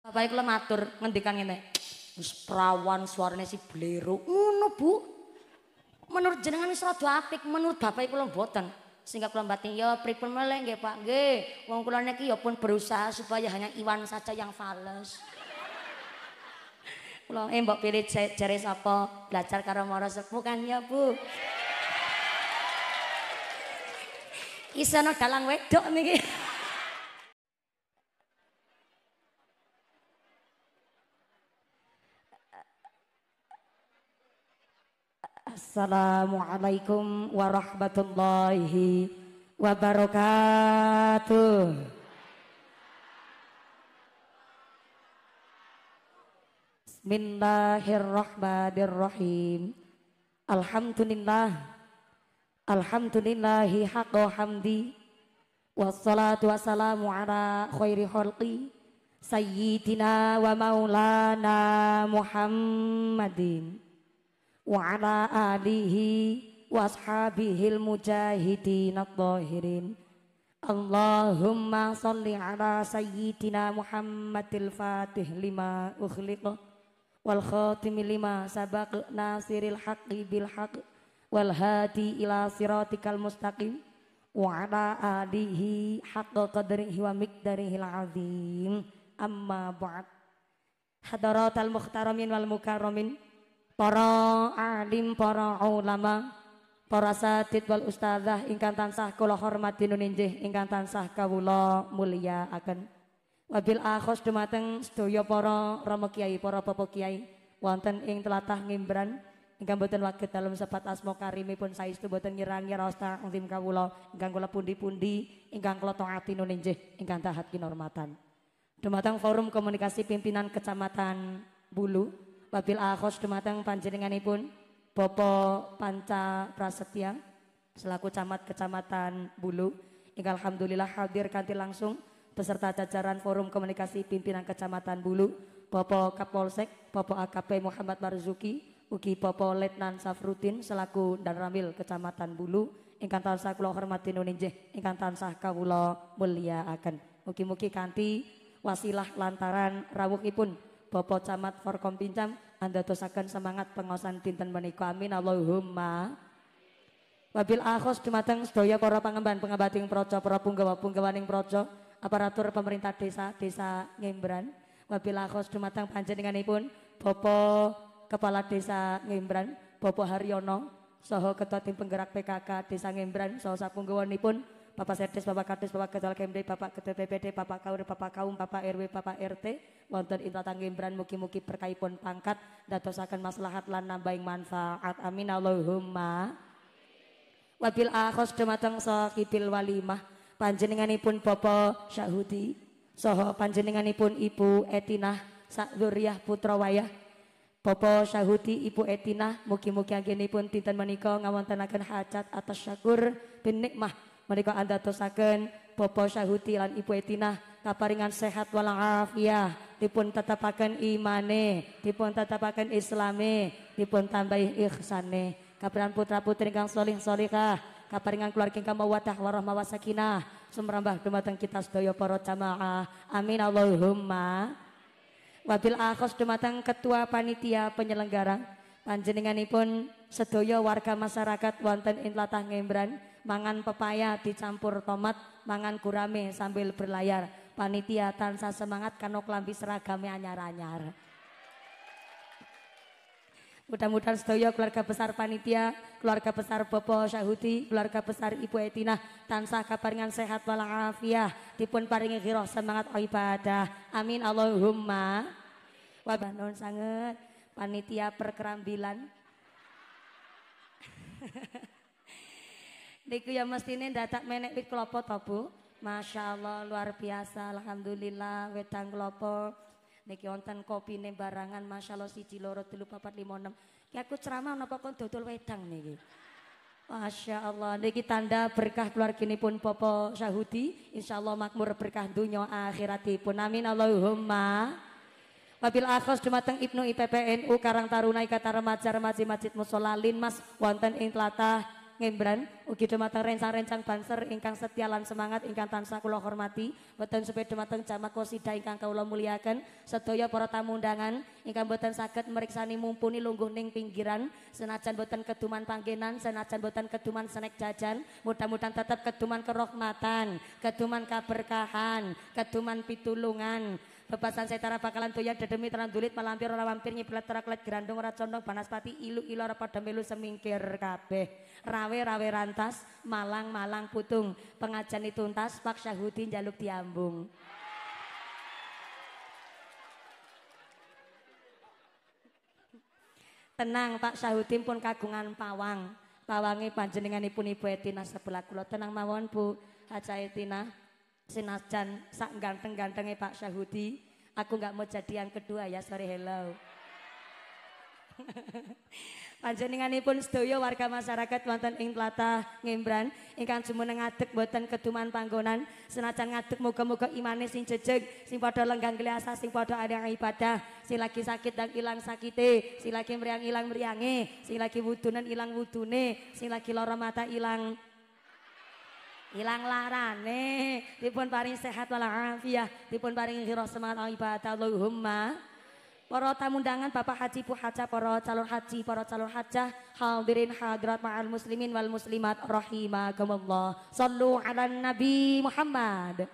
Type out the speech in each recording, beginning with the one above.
Bapak kula matur ngendikan ngene. Wis prawan suarane si blero. Ngono, Bu. Menurut jenengan wis rada apik, menurut bapak kula mboten. Sehingga kula mbating ya pripun meleh nggih, Pak. Nggih, wong kula niki ya pun berusaha supaya hanya Iwan saja yang fales. Kula eh mbok pilih jare sapa? Belajar karo Mara Sepuh kan ya, Bu. Isono dalang wedok niki. Assalamualaikum warahmatullahi wabarakatuh. Bismillahirrahmanirrahim. Alhamdulillah. Alhamdulillahi haqqo hamdi. Wassalatu wassalamu ala khairi khalqi sayyidina wa maulana Muhammadin wa ala alihi washabihil mujahidin adh-dhahirin Allahumma salli ala sayyidina Muhammadil Fatih lima ukhliq wal khatim lima sabaq nasiril haqqi bil haqq wal hadi ila siratikal mustaqim wa ala alihi haqqa qadrihi wa miqdarihil azim amma ba'd hadaratal muhtaramin wal mukarramin para alim, para ulama, para sadid wal ustazah ingkang tansah kula hormati nuninjih ingkang tansah kawula akan Wabil akhos dumateng sedaya para rama kiai, para bapak kiai wonten ing telatah Ngimbran ingkang boten waget dalam sepat asma karimipun saestu boten ngirangi raos ta'zim kawula ingkang kula pundi-pundi ingkang kula taati nuninjih ingkang tahat kinormatan. Dumateng forum komunikasi pimpinan Kecamatan Bulu wabil akhos dumateng panjenenganipun Bapak Panca Prasetya selaku camat Kecamatan Bulu ingkang alhamdulillah hadir kanti langsung beserta jajaran forum komunikasi pimpinan Kecamatan Bulu Bapak Kapolsek Bapak AKP Muhammad Marzuki ugi Bapak Letnan Safrutin selaku dan ramil Kecamatan Bulu ingkang tansah kula hormati nuninjih ingkang tansah kawula akan mugi-mugi kanti wasilah lantaran rawuhipun Bapak Camat Forkom Pincam Anda dosakan semangat pengosan dinten menika amin Allahumma Wabil akhos dumateng sedaya para pangemban pengabating projo para punggawa punggawaning projo aparatur pemerintah desa desa Ngembran wabil akhos dumateng panjenenganipun Bapak Kepala Desa Ngembran Bapak Haryono Soho Ketua Tim Penggerak PKK Desa Ngembran saha sapunggawanipun Bapak Serdes, Bapak Kades, Bapak Ketua KMD, Bapak Ketua BPD, Bapak Kaur, Bapak Kaum, Bapak RW, Bapak RT, wonten ing tatang muki muki mugi pun pangkat dadosaken maslahat lan nambahi manfaat. Amin Allahumma. Wabil akhos dumateng sahibil walimah panjenenganipun Bapak Syahudi saha panjenenganipun Ibu Etinah Sakduriah Putra Wayah Popo Syahuti Ibu muki mugi-mugi pun dinten menika ngawontenaken hajat atas syakur bin nikmah mereka anda tosaken Popo Syahuti dan Ibu Etina kaparingan sehat walafiah dipun tetapakan imane dipun tetapakan islami dipun tambahi ikhsane kabaran putra putri kang solih solikah kaparingan keluarga kang mawadah warahmah wasakinah sumrambah dumateng kita sedaya para jamaah amin Allahumma wabil akhos dumateng ketua panitia penyelenggara panjenenganipun sedaya warga masyarakat wonten ing latah ngembran mangan pepaya dicampur tomat, mangan gurame sambil berlayar. Panitia tansa semangat kano klambi seragame anyar-anyar. Mudah-mudahan sedaya keluarga besar panitia, keluarga besar Bopo Syahudi, keluarga besar Ibu Etina, tansah kaparingan sehat walafiat, dipun paringi giroh semangat ibadah. Amin Allahumma. Wabah non sangat panitia perkerambilan. Niku ya mestine dadak menek wit klopo to, Masya Allah luar biasa Alhamdulillah wetang klopo Niki wonten kopi nih barangan Masya Allah si loro telu papat lima enam Ki aku ceramah napa kon dodol wedang niki Masya Allah niki tanda berkah keluar kini pun popo Syahudi Insya Allah makmur berkah dunia akhiratipun Amin Allahumma Wabil akhos dumateng Ibnu IPPNU Karang Taruna Ikatan Remaja Remaji Masjid Musola mas wonten ing tlatah ngembran ugi dumateng rencang-rencang banser ingkang setia lan semangat ingkang tansah kula hormati boten supaya dumateng jamak kosida ingkang kawula muliakan, sedaya para tamu undangan ingkang boten saged meriksani mumpuni lungguh ning pinggiran senajan boten keduman panggenan senajan boten keduman senek jajan mudah-mudahan tetap keduman kerohmatan keduman kaberkahan keduman pitulungan bebasan setara bakalan doyan dedemi dulit malampir ora wampir nyipelet teraklet gerandung ora condong pati ilu ilu ora padha semingkir kabeh rawe rawe rantas malang malang putung pengajian dituntas pak syahudin jaluk diambung Tenang Pak Syahudin pun kagungan pawang. pawangi ipun Ibu Etina sebelah kulot Tenang mawon Bu Haja senajan sak ganteng-gantengnya Pak Syahudi, aku nggak mau jadi yang kedua ya, sorry hello. Panjenenganipun sedaya warga masyarakat wonten ing tlatah Ngembran ingkang jumeneng ngadeg boten keduman panggonan senajan ngadeg muga-muga imane sing jejeg sing padha lenggang gleasa sing padha ada ibadah sing lagi sakit dan ilang sakite sing lagi meriang ilang meriange sing lagi wudunan ilang wudune sing lagi lara mata ilang ilang larane dipun paring sehat walafiah dipun paring hiroh semangat ibadah Allahumma para undangan Bapak Haji Puhaca para calon haji para calon haja, hadirin hadirat ma'al muslimin wal muslimat rahimakumullah sallu ala nabi Muhammad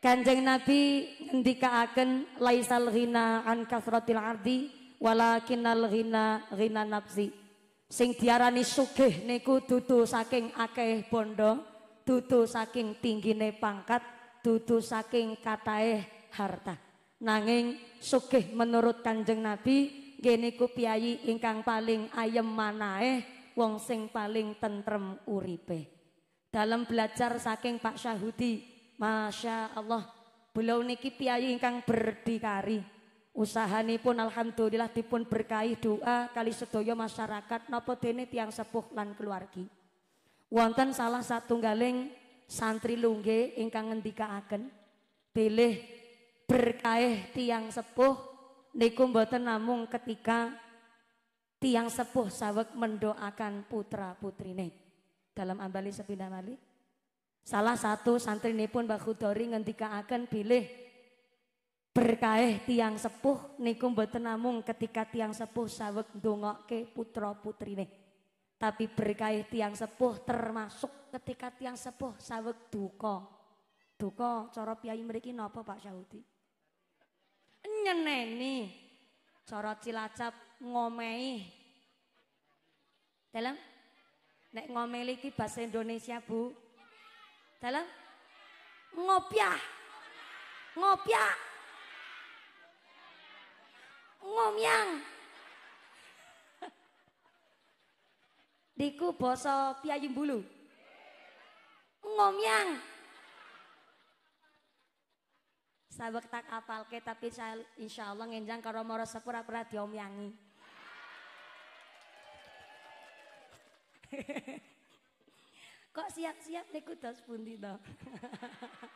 Kanjeng Nabi ngendikaaken laisal ghina an kasratil ardi walakinnal ghina ghina nafsi Sing diarani sugih niku dudu saking akeh bondo, dudu saking tinggine pangkat, dudu saking katahe harta. Nanging sugih menurut Kanjeng Nabi geniku piayi piyayi ingkang paling ayem manaeh, wong sing paling tentrem uripe. Dalam belajar saking Pak Syahudi, Masya Allah, beliau niki piyayi ingkang berdikari pun alhamdulillah dipun berkahi doa kali sedaya masyarakat napa dene tiang sepuh lan keluarga. Wonten salah satu satunggaling santri lungge ingkang ngendikaaken pilih berkahi tiang sepuh niku mboten namung ketika tiang sepuh sawek mendoakan putra putrine dalam ambali sepindah mali salah satu santri ini pun Mbak Khudori akan pilih berkaih tiang sepuh niku mboten namung ketika tiang sepuh sawek ndongokke putra putrine tapi berkaih tiang sepuh termasuk ketika tiang sepuh saweg duka duka cara piyai mriki napa Pak Saudi nyeneni cara Cilacap ngomei dalam nek ngomeli iki bahasa Indonesia Bu dalam ngopiah ngopiah ngomyang. Niku basa piyayung bulu. Ngomyang. Sabek tak apalke tapi saya insya Allah ngenjang karo mara sepura pura diomyangi. Kok siap-siap niku dos pundi to?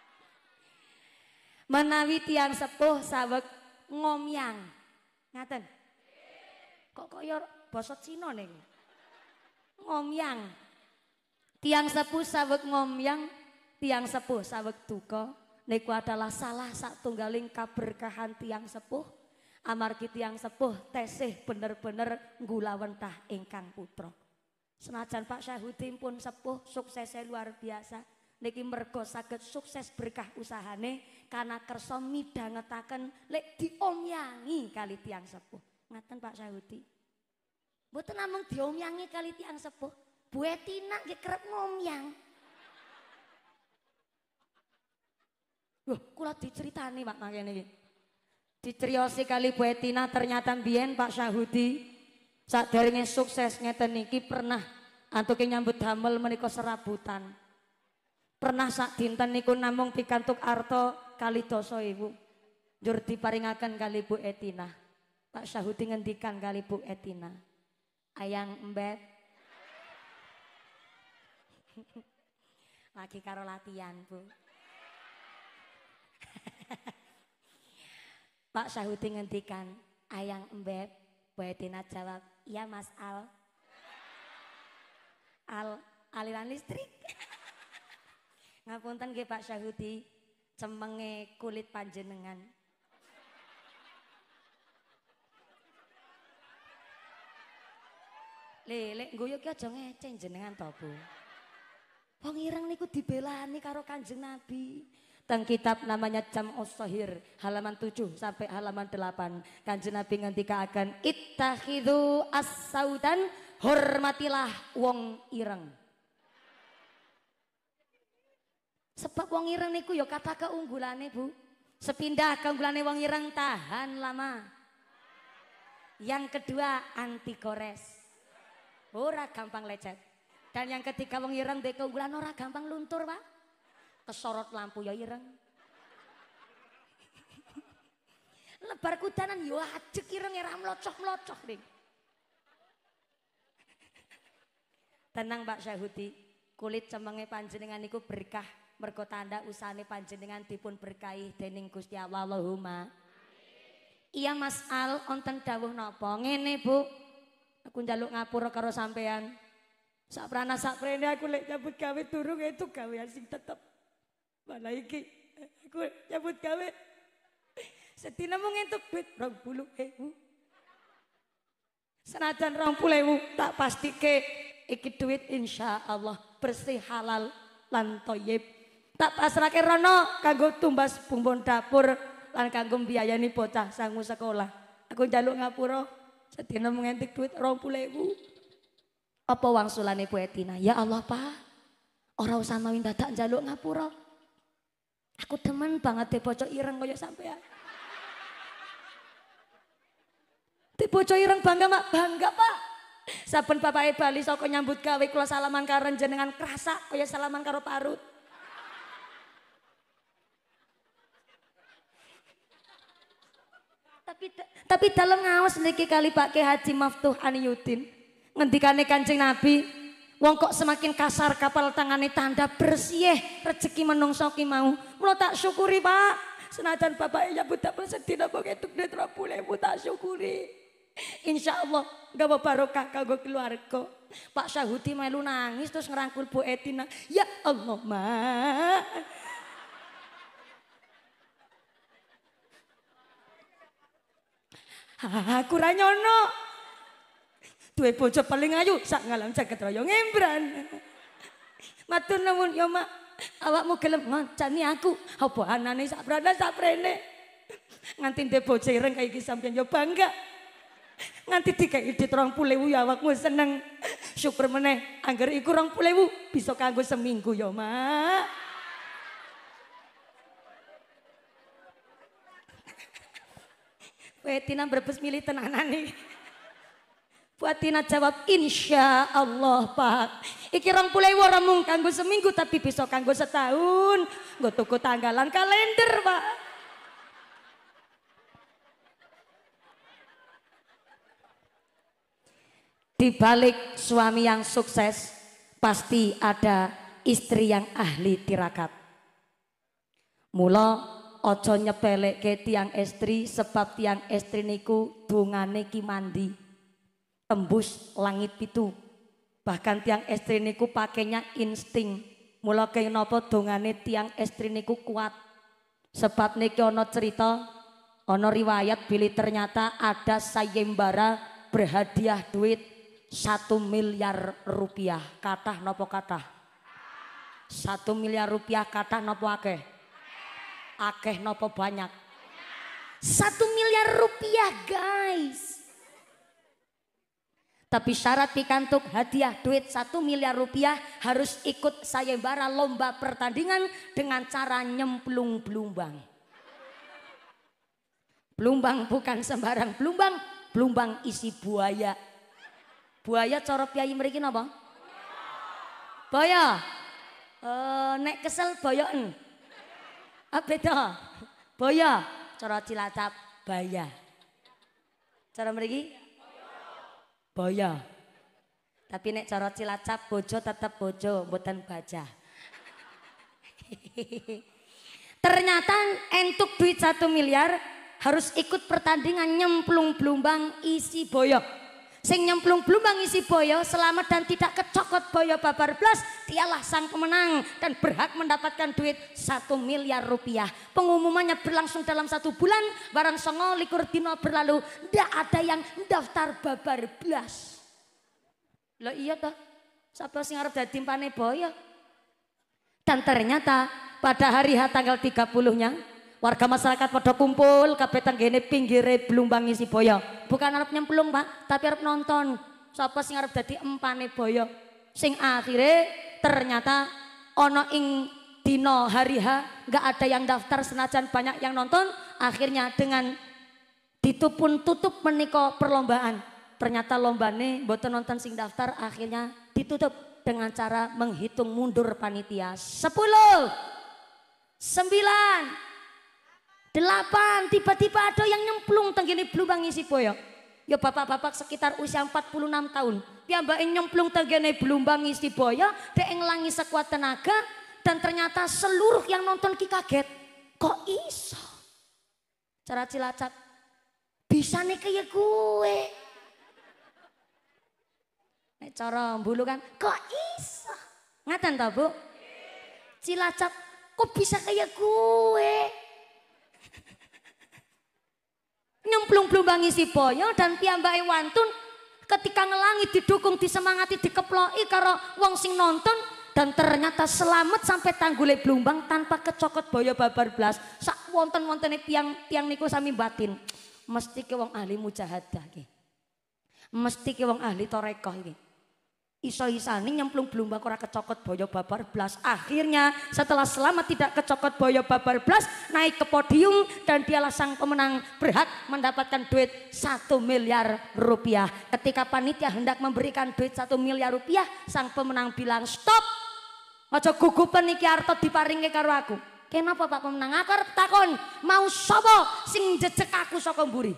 Menawi tiang sepuh sawek ngomyang. Ngaten. Kok kaya basa Cina niku. Ngomyang. Tiang sepuh sawek ngomyang, tiang sepuh sawek duka niku adalah salah satunggaling kaberkahan tiang sepuh amargi tiang sepuh tesih bener-bener nggulawentah ingkang putra. Senajan Pak Syahudin pun sepuh suksesnya luar biasa niki mergo saged sukses berkah usahane karena kersa ngetaken lek diomyangi kali tiang sepuh. Ngaten Pak Sayuti Buat namung diomyangi kali tiang sepuh, buetina gak nggih kerep ngomyang. Loh, kula diceritani Pak mangkene iki. Dicriyosi kali buetina ternyata bien Pak Syahudi saat sukses ngeten niki pernah antuke nyambut damel menika serabutan. Pernah saat dinten niku namung pikantuk arto kali doso Ibu. jur diparingakan kali Bu Etina. Pak Syahudi ngendikan kali Bu Etina. Ayang Embet. Lagi karo latihan, Bu. Pak Syahudi ngendikan, "Ayang Embet." Bu Etina jawab, "Iya, Mas Al." Al aliran listrik. Ngapunten ke Pak Syahudi cemenge kulit panjenengan. Lele, gue yuk aja ngeceng jenengan to, Bu. Wong ireng niku dibelani karo Kanjeng Nabi. Teng kitab namanya Jam Ushahir halaman 7 sampai halaman 8. Kanjeng Nabi ngendikaken ittakhidhu as-saudan hormatilah wong ireng. Sebab wong ireng niku ya kata keunggulane, Bu. Sepindah keunggulane wong ireng tahan lama. Yang kedua anti kores Ora gampang lecet. Dan yang ketiga wong ireng di keunggulan ora gampang luntur, Pak. Kesorot lampu ya ireng. Lebar kudanan yo ya ajek ireng ya mlocoh-mlocoh nih Tenang Pak Syahuti, kulit cemenge panjenengan niku berkah mergo tanda usane panjenengan dipun berkahi dening Gusti Allah Allahumma Iya Mas Al onten dawuh napa ngene Bu aku njaluk ngapura karo sampean sak prana sak prene aku lek nyambut gawe durung itu gawe sing tetep malah iki aku nyambut gawe setina mung entuk duit 20000 Senajan 20000 tak pastike iki duit insya Allah bersih halal lan toyib tak pasrahke Rono kanggo tumbas bumbun dapur lan kanggo biayani bocah sangu sekolah. Aku njaluk ngapura sedina mengentik duit 20.000. Apa wangsulane Bu Etina? Ya Allah, Pak. orang usah mawin dadak njaluk ngapura. Aku demen banget de bocah ireng kaya sampean. Di bocah ireng bangga mak bangga pak. Saben bapake Bali saka nyambut gawe kula salaman karo jenengan kerasa kaya salaman karo parut. Tapi tapi dalam ngawas niki kali Pak Kiai Haji Maftuh Aniyuddin ngendikane Kanjeng Nabi, wong kok semakin kasar kapal tangane tanda bersih rezeki menungso ki mau. Mula tak syukuri Pak. Senajan bapak ya budak pesedhi napa ketuk netra bulemu tak syukuri. Insya Allah gak barokah kanggo keluarga. Pak Syahuti melu nangis terus ngerangkul Bu Etina. Ya Allah, Ma. Ah, aku ranyono. nyono. Duwe bojo paling ayu sak ngalam jagat ketroyong ngembran. Matur nuwun ya Mak. Awakmu gelem ngoncani aku. Apa anane sak prana sak prene. Nganti ndek bojo ireng kayak iki sampeyan ya bangga. Nganti tiga di terong pulewu ya awakmu seneng. Syukur meneh angger iku rong pulewu bisa kanggo seminggu ya Mak. Kue Tina berbes milih tenanan nih. Buat Tina jawab insya Allah pak. Iki rong pulai waramung kanggo seminggu tapi besok kanggo setahun. Gue tuku tanggalan kalender pak. Di balik suami yang sukses pasti ada istri yang ahli tirakat. Mula aja ke tiang estri sebab tiang estri niku dongane ki mandi tembus langit pitu bahkan tiang estri niku pakainya insting mula kaya napa tiang estri niku kuat sebab niki ono cerita ono riwayat bila ternyata ada sayembara berhadiah duit satu miliar rupiah katah nopo katah satu miliar rupiah katah nopo akeh Akeh nopo banyak? Satu miliar rupiah guys. Tapi syarat pikantuk hadiah duit satu miliar rupiah harus ikut sayembara lomba pertandingan dengan cara nyemplung belumbang. Belumbang bukan sembarang belumbang, belumbang isi buaya. Buaya corop piayi merikin apa? Buaya. Uh, nek kesel boyoen apa itu? Boyo cara Cilacap baya. Cara mriki boyo. Tapi nek cara Cilacap bojo tetap bojo, buatan baja. Ternyata entuk duit satu miliar harus ikut pertandingan nyemplung belumbang isi boyok. Sing nyemplung belum isi boyo selamat dan tidak kecokot boyo babar blas dialah sang pemenang dan berhak mendapatkan duit satu miliar rupiah. Pengumumannya berlangsung dalam satu bulan barang songo likur dino berlalu ndak ada yang daftar babar blas. Lo iya toh? siapa sing harap dadi boyo? Dan ternyata pada hari H tanggal 30-nya warga masyarakat pada kumpul kabeh tenggene pinggire Blumbang boyo. Bukan arep nyemplung, Pak, tapi arep nonton sapa sing arep dadi empane boyo. Sing akhirnya ternyata ono ing dino hari ha nggak ada yang daftar senajan banyak yang nonton akhirnya dengan ditupun tutup meniko perlombaan ternyata lombane boten nonton sing daftar akhirnya ditutup dengan cara menghitung mundur panitia 10 9 Delapan, tiba-tiba ada yang nyemplung tenggini blubang isi boyo. Ya bapak-bapak sekitar usia 46 tahun. Piyambake nyemplung tenggene blumbang isi boyo, dek ngelangi sekuat tenaga dan ternyata seluruh yang nonton ki kaget. Kok iso? Cara cilacap. Bisa nih kayak gue. Nek cara bulu kan, kok iso? Ngaten tau Bu? Cilacap, kok bisa kayak gue? nyemplung si boyo dan piyambake wantun ketika ngelangit didukung disemangati dikeploi karo wong sing nonton dan ternyata selamat sampai tanggule blumbang tanpa kecokot boyo babar blas sak wonten-wontene tiang-tiang niku sami batin mesti ke wong ahli mujahadah lagi mesti ke wong ahli torekoh ini iso ini nyemplung belum ora kecokot boyo babar blas. Akhirnya setelah selama tidak kecokot boyo babar blas naik ke podium dan dialah sang pemenang berhak mendapatkan duit satu miliar rupiah. Ketika panitia hendak memberikan duit satu miliar rupiah, sang pemenang bilang stop. Ojo gugupan Niki arto diparingi karo aku. Kenapa Pak pemenang? Aku takon, mau sobo sing jejek aku sokong buri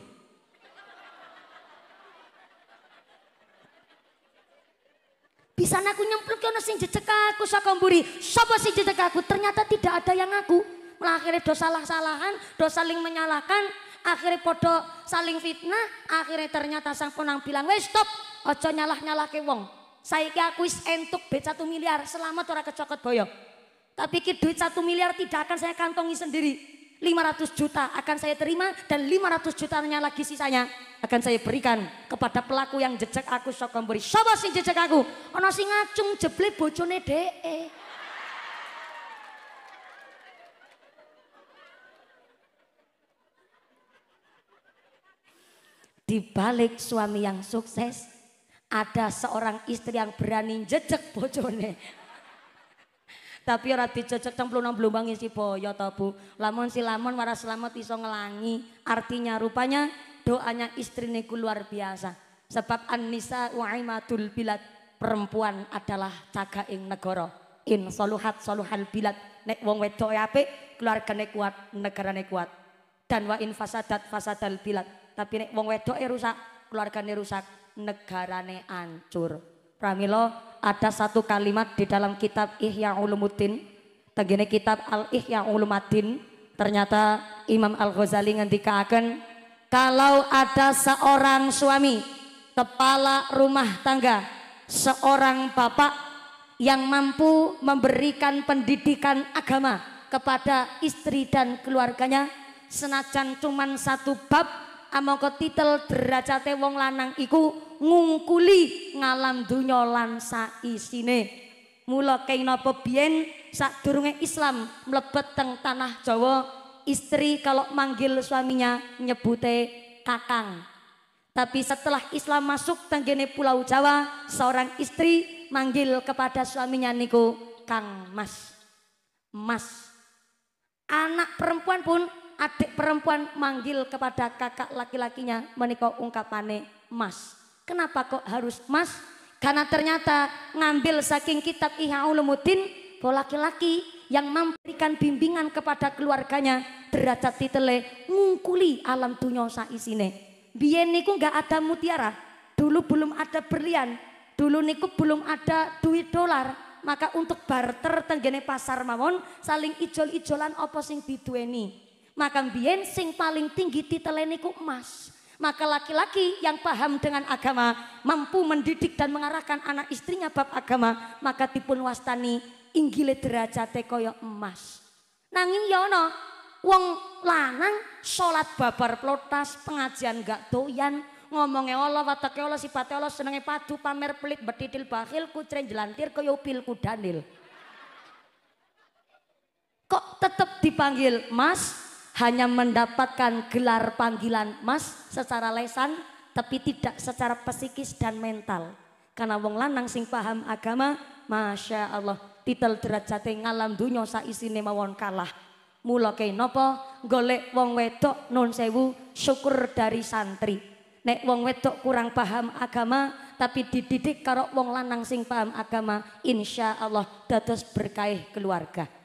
Pisan aku nyemplung kono sing aku saka mburi. Sapa sing jejek aku? Ternyata tidak ada yang aku. Malah akhirnya dosa salah-salahan, dosa saling menyalahkan, akhirnya podo saling fitnah, akhirnya ternyata sang penang bilang, "Wes stop, aja nyalah ke wong. Saiki aku wis entuk duit satu miliar, selamat ora kecokot boyok. Tapi pikir duit satu miliar tidak akan saya kantongi sendiri. 500 juta akan saya terima dan 500 jutanya lagi sisanya akan saya berikan kepada pelaku yang jejak aku sok memberi. Sapa sing jejak aku? Ana sing ngacung jeble bojone dee. Di balik suami yang sukses ada seorang istri yang berani jejak bojone. Tapi ora dijejek cemplunang blombang si boyo to Bu. Lamun si lamun waras selamat iso ngelangi. Artinya rupanya doanya istri niku luar biasa. Sebab An-Nisa imatul bilad. Perempuan adalah cagaing negara. In soluhat soluhal bilad. Nek wong wedok e apik, keluargane kuat, negarane kuat. Dan wa in fasadat fasadal bilad. Tapi nek wong wedoke rusak, keluargane rusak, negarane ancur. Pramila ya, ada satu kalimat di dalam kitab Ihya Ulumuddin, tenggene kitab Al Ihya Ulumuddin. ternyata Imam Al Ghazali ngendikaken kalau ada seorang suami kepala rumah tangga, seorang bapak yang mampu memberikan pendidikan agama kepada istri dan keluarganya senajan cuman satu bab amoko titel derajate wong lanang iku ngungkuli ngalam dunya lan saisine. Mula kene napa biyen sadurunge Islam mlebet teng tanah Jawa, istri kalau manggil suaminya nyebute kakang. Tapi setelah Islam masuk tenggene Pulau Jawa, seorang istri manggil kepada suaminya niku Kang Mas. Mas. Anak perempuan pun adik perempuan manggil kepada kakak laki-lakinya menika ungkapane Mas. Kenapa kok harus emas? Karena ternyata ngambil saking kitab Ihya Ulumuddin bahwa laki-laki yang memberikan bimbingan kepada keluarganya derajat titele ngungkuli alam dunia saisine. Biyen niku nggak ada mutiara, dulu belum ada berlian, dulu niku belum ada duit dolar, maka untuk barter tenggene pasar mawon saling ijol-ijolan apa sing diduweni. Maka biyen sing paling tinggi titele niku emas. Maka laki-laki yang paham dengan agama mampu mendidik dan mengarahkan anak istrinya bab agama, maka dipun wastani inggile derajate kaya emas. Nanging Yono, ya wong lanang sholat babar plotas, pengajian gak doyan, ngomongnya Allah, watake Allah, sifatnya Allah, senengnya padu, pamer pelit, betitil bakhil, kucren jelantir, kaya upil kudanil. Kok tetap dipanggil mas, hanya mendapatkan gelar panggilan mas secara lesan tapi tidak secara psikis dan mental. Karena wong lanang sing paham agama, Masya Allah, titel yang ngalam dunia saisine mawon kalah. Mula nopo golek wong wedok nun sewu syukur dari santri. Nek wong wedok kurang paham agama tapi dididik karo wong lanang sing paham agama, insya Allah dados berkaih keluarga.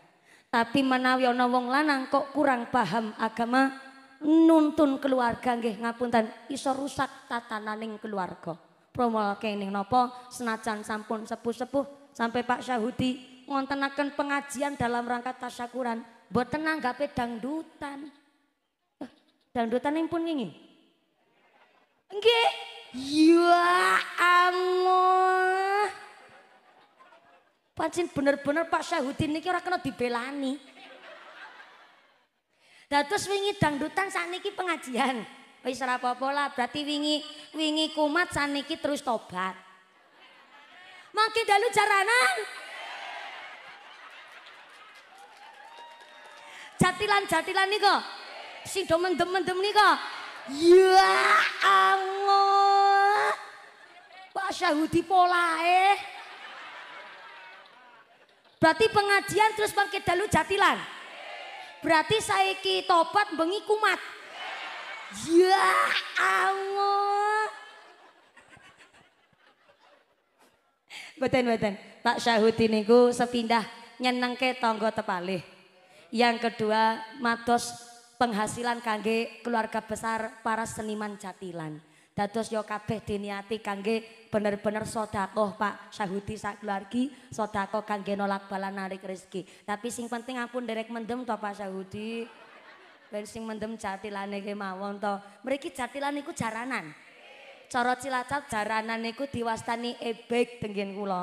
Tapi menawi ana wong lanang kok kurang paham agama nuntun keluarga nggih ngapunten iso rusak tatananing keluarga. Promol ning napa senajan sampun sepuh-sepuh sampai Pak Syahudi ngontenaken pengajian dalam rangka tasyakuran mboten nanggape dangdutan. Eh, dangdutan yang pun ingin. Nggih. Ya Allah. Pancen bener-bener Pak Syahudin niki ora kena dibelani. terus wingi dangdutan sakniki pengajian. Wis ora apa-apa berarti wingi wingi kumat sakniki terus tobat. Mangke dalu jaranan. Jatilan-jatilan nika. Sing do mendem-mendem nika. Ya Allah. Pak Syahudi pola Eh. Berarti pengajian terus bangkit dalu jatilan. Berarti saiki topat bengi kumat. Ya Allah. Beten beten. Tak Syahuti niku sepindah ke tonggo tepalih. Yang kedua matos penghasilan kangge keluarga besar para seniman jatilan. dados yo kabeh diniati kangge bener-bener sodakoh pak syahudi sakluargi sodakoh kangge nolak bala narik rezeki tapi sing penting aku derek mendem to pak syahudi ben sing mendem jatilane kemawon to mereka jatilan iku jaranan coro cilacap jaranan iku diwastani ebek dengan kulo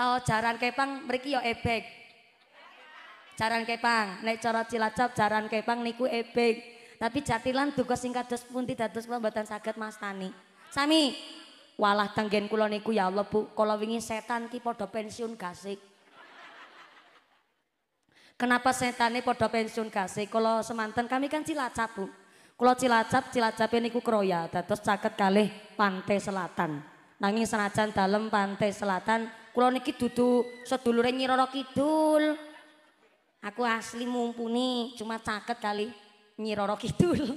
oh jaran kepang mereka yo ebek jaran kepang nek coro cilacap jaran kepang niku ebek Tapi jatilan tugas singkat dos pun tidak dos pembatan sakit mas tani Sami walah tenggen kuloniku ya Allah Bu, Kalau wingi setan ki podo pensiun kasih. Kenapa setan ini podo pensiun kasih? Kalau semantan kami kan Cilacap, Bu. Kalau Cilacap, cilacap ini ku kroya terus caket kali pantai selatan. Nangis senajan dalam pantai selatan, kuloniki niki dudu sedulurnya nyirorok Roro Kidul. Aku asli mumpuni, cuma caket kali Nyiroro Kidul.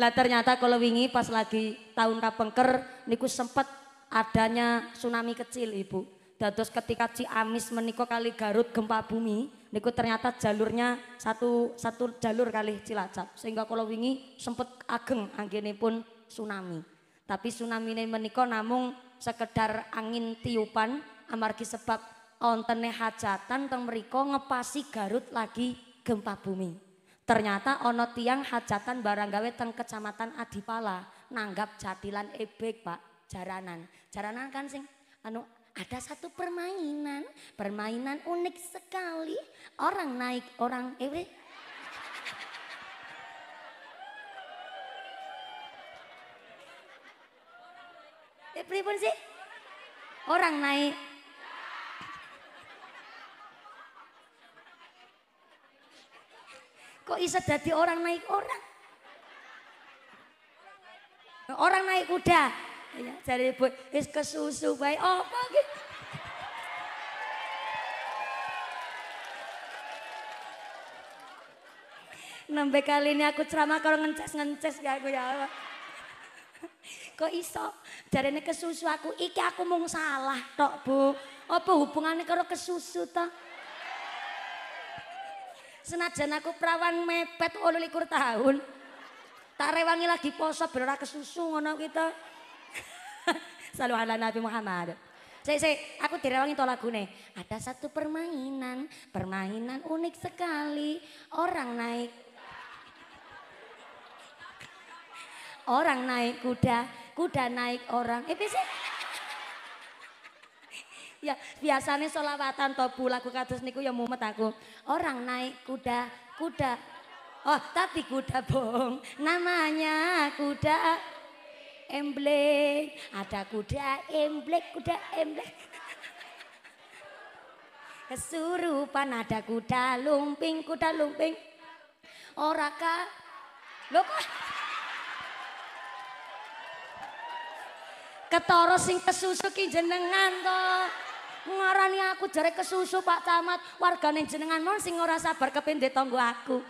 lah ternyata kalau wingi pas lagi tahun kapengker niku sempat adanya tsunami kecil Ibu. Dados ketika Ciamis menikah kali Garut gempa bumi niku ternyata jalurnya satu satu jalur kali Cilacap sehingga kalau wingi sempat ageng anggini pun tsunami. Tapi tsunami ini menikah namung sekedar angin tiupan amargi sebab ontene hajatan teng mereka ngepasi Garut lagi gempa bumi. Ternyata ono tiang hajatan baranggawe teng kecamatan Adipala nanggap jatilan ebek pak jaranan. Jaranan kan sing anu ada satu permainan, permainan unik sekali. Orang naik, orang eh Eh, pripun sih? Orang naik Kok bisa jadi orang naik orang? Orang naik kuda. Ya, jadi ibu, is kesusu baik. Oh, pagi. Nembe kali ini aku ceramah kalau ngences-ngences ya aku ya Allah. Kok iso? ke kesusu aku, iki aku mung salah tok, Bu. Apa hubungannya ke susu toh? senajan aku perawan mepet likur tahun. Tak rewangi lagi poso berorak ke kesusu ngono kita. Selalu ala Nabi Muhammad. Saya, saya, aku direwangi to nih Ada satu permainan, permainan unik sekali. Orang naik Orang naik kuda, kuda naik orang. Eh, sih ya biasanya solawatan tobu lagu kados niku ya mumet aku. Orang naik kuda, kuda. Oh tapi kuda bohong, namanya kuda emblek. Ada kuda emblek, kuda emblek. Kesurupan ada kuda lumping, kuda lumping. Ora ka. Loh kok ketara sing kesusu jenengan to ngarani aku jare kesusu Pak Camat, wargane jenengan mon sing ora sabar kepindhe tonggo aku.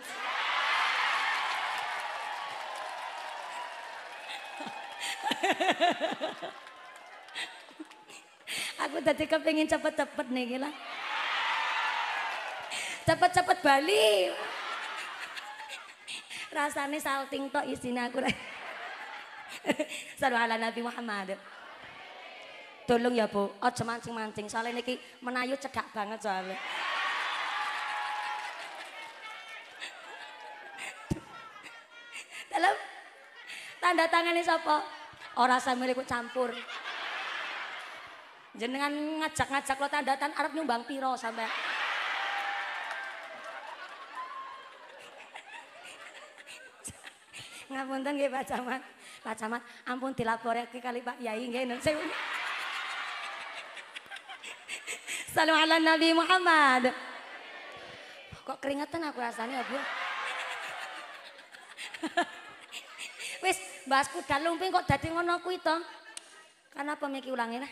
aku tadi kepingin cepet-cepet nih gila. Cepet-cepet Bali. Rasanya salting tok isine aku. Sallallahu ala Nabi Muhammad. Tolong ya, Bu. Aja mancing-mancing. Soalnya niki menayu cekak banget soalnya. Dalam tanda tangan siapa? Orang saya milik campur. Jenengan ngajak-ngajak lo tanda tangan Arab nyumbang piro sampai. ngapun nggih Pak Camat. Pak Camat, ampun dilaporke kali Pak Yai nggih. Salam ala Nabi Muhammad. Kok keringetan aku rasanya Bu? Wis, bahas kuda lumping kok dadi ngono kuwi to? Karena apa miki ulangi nah?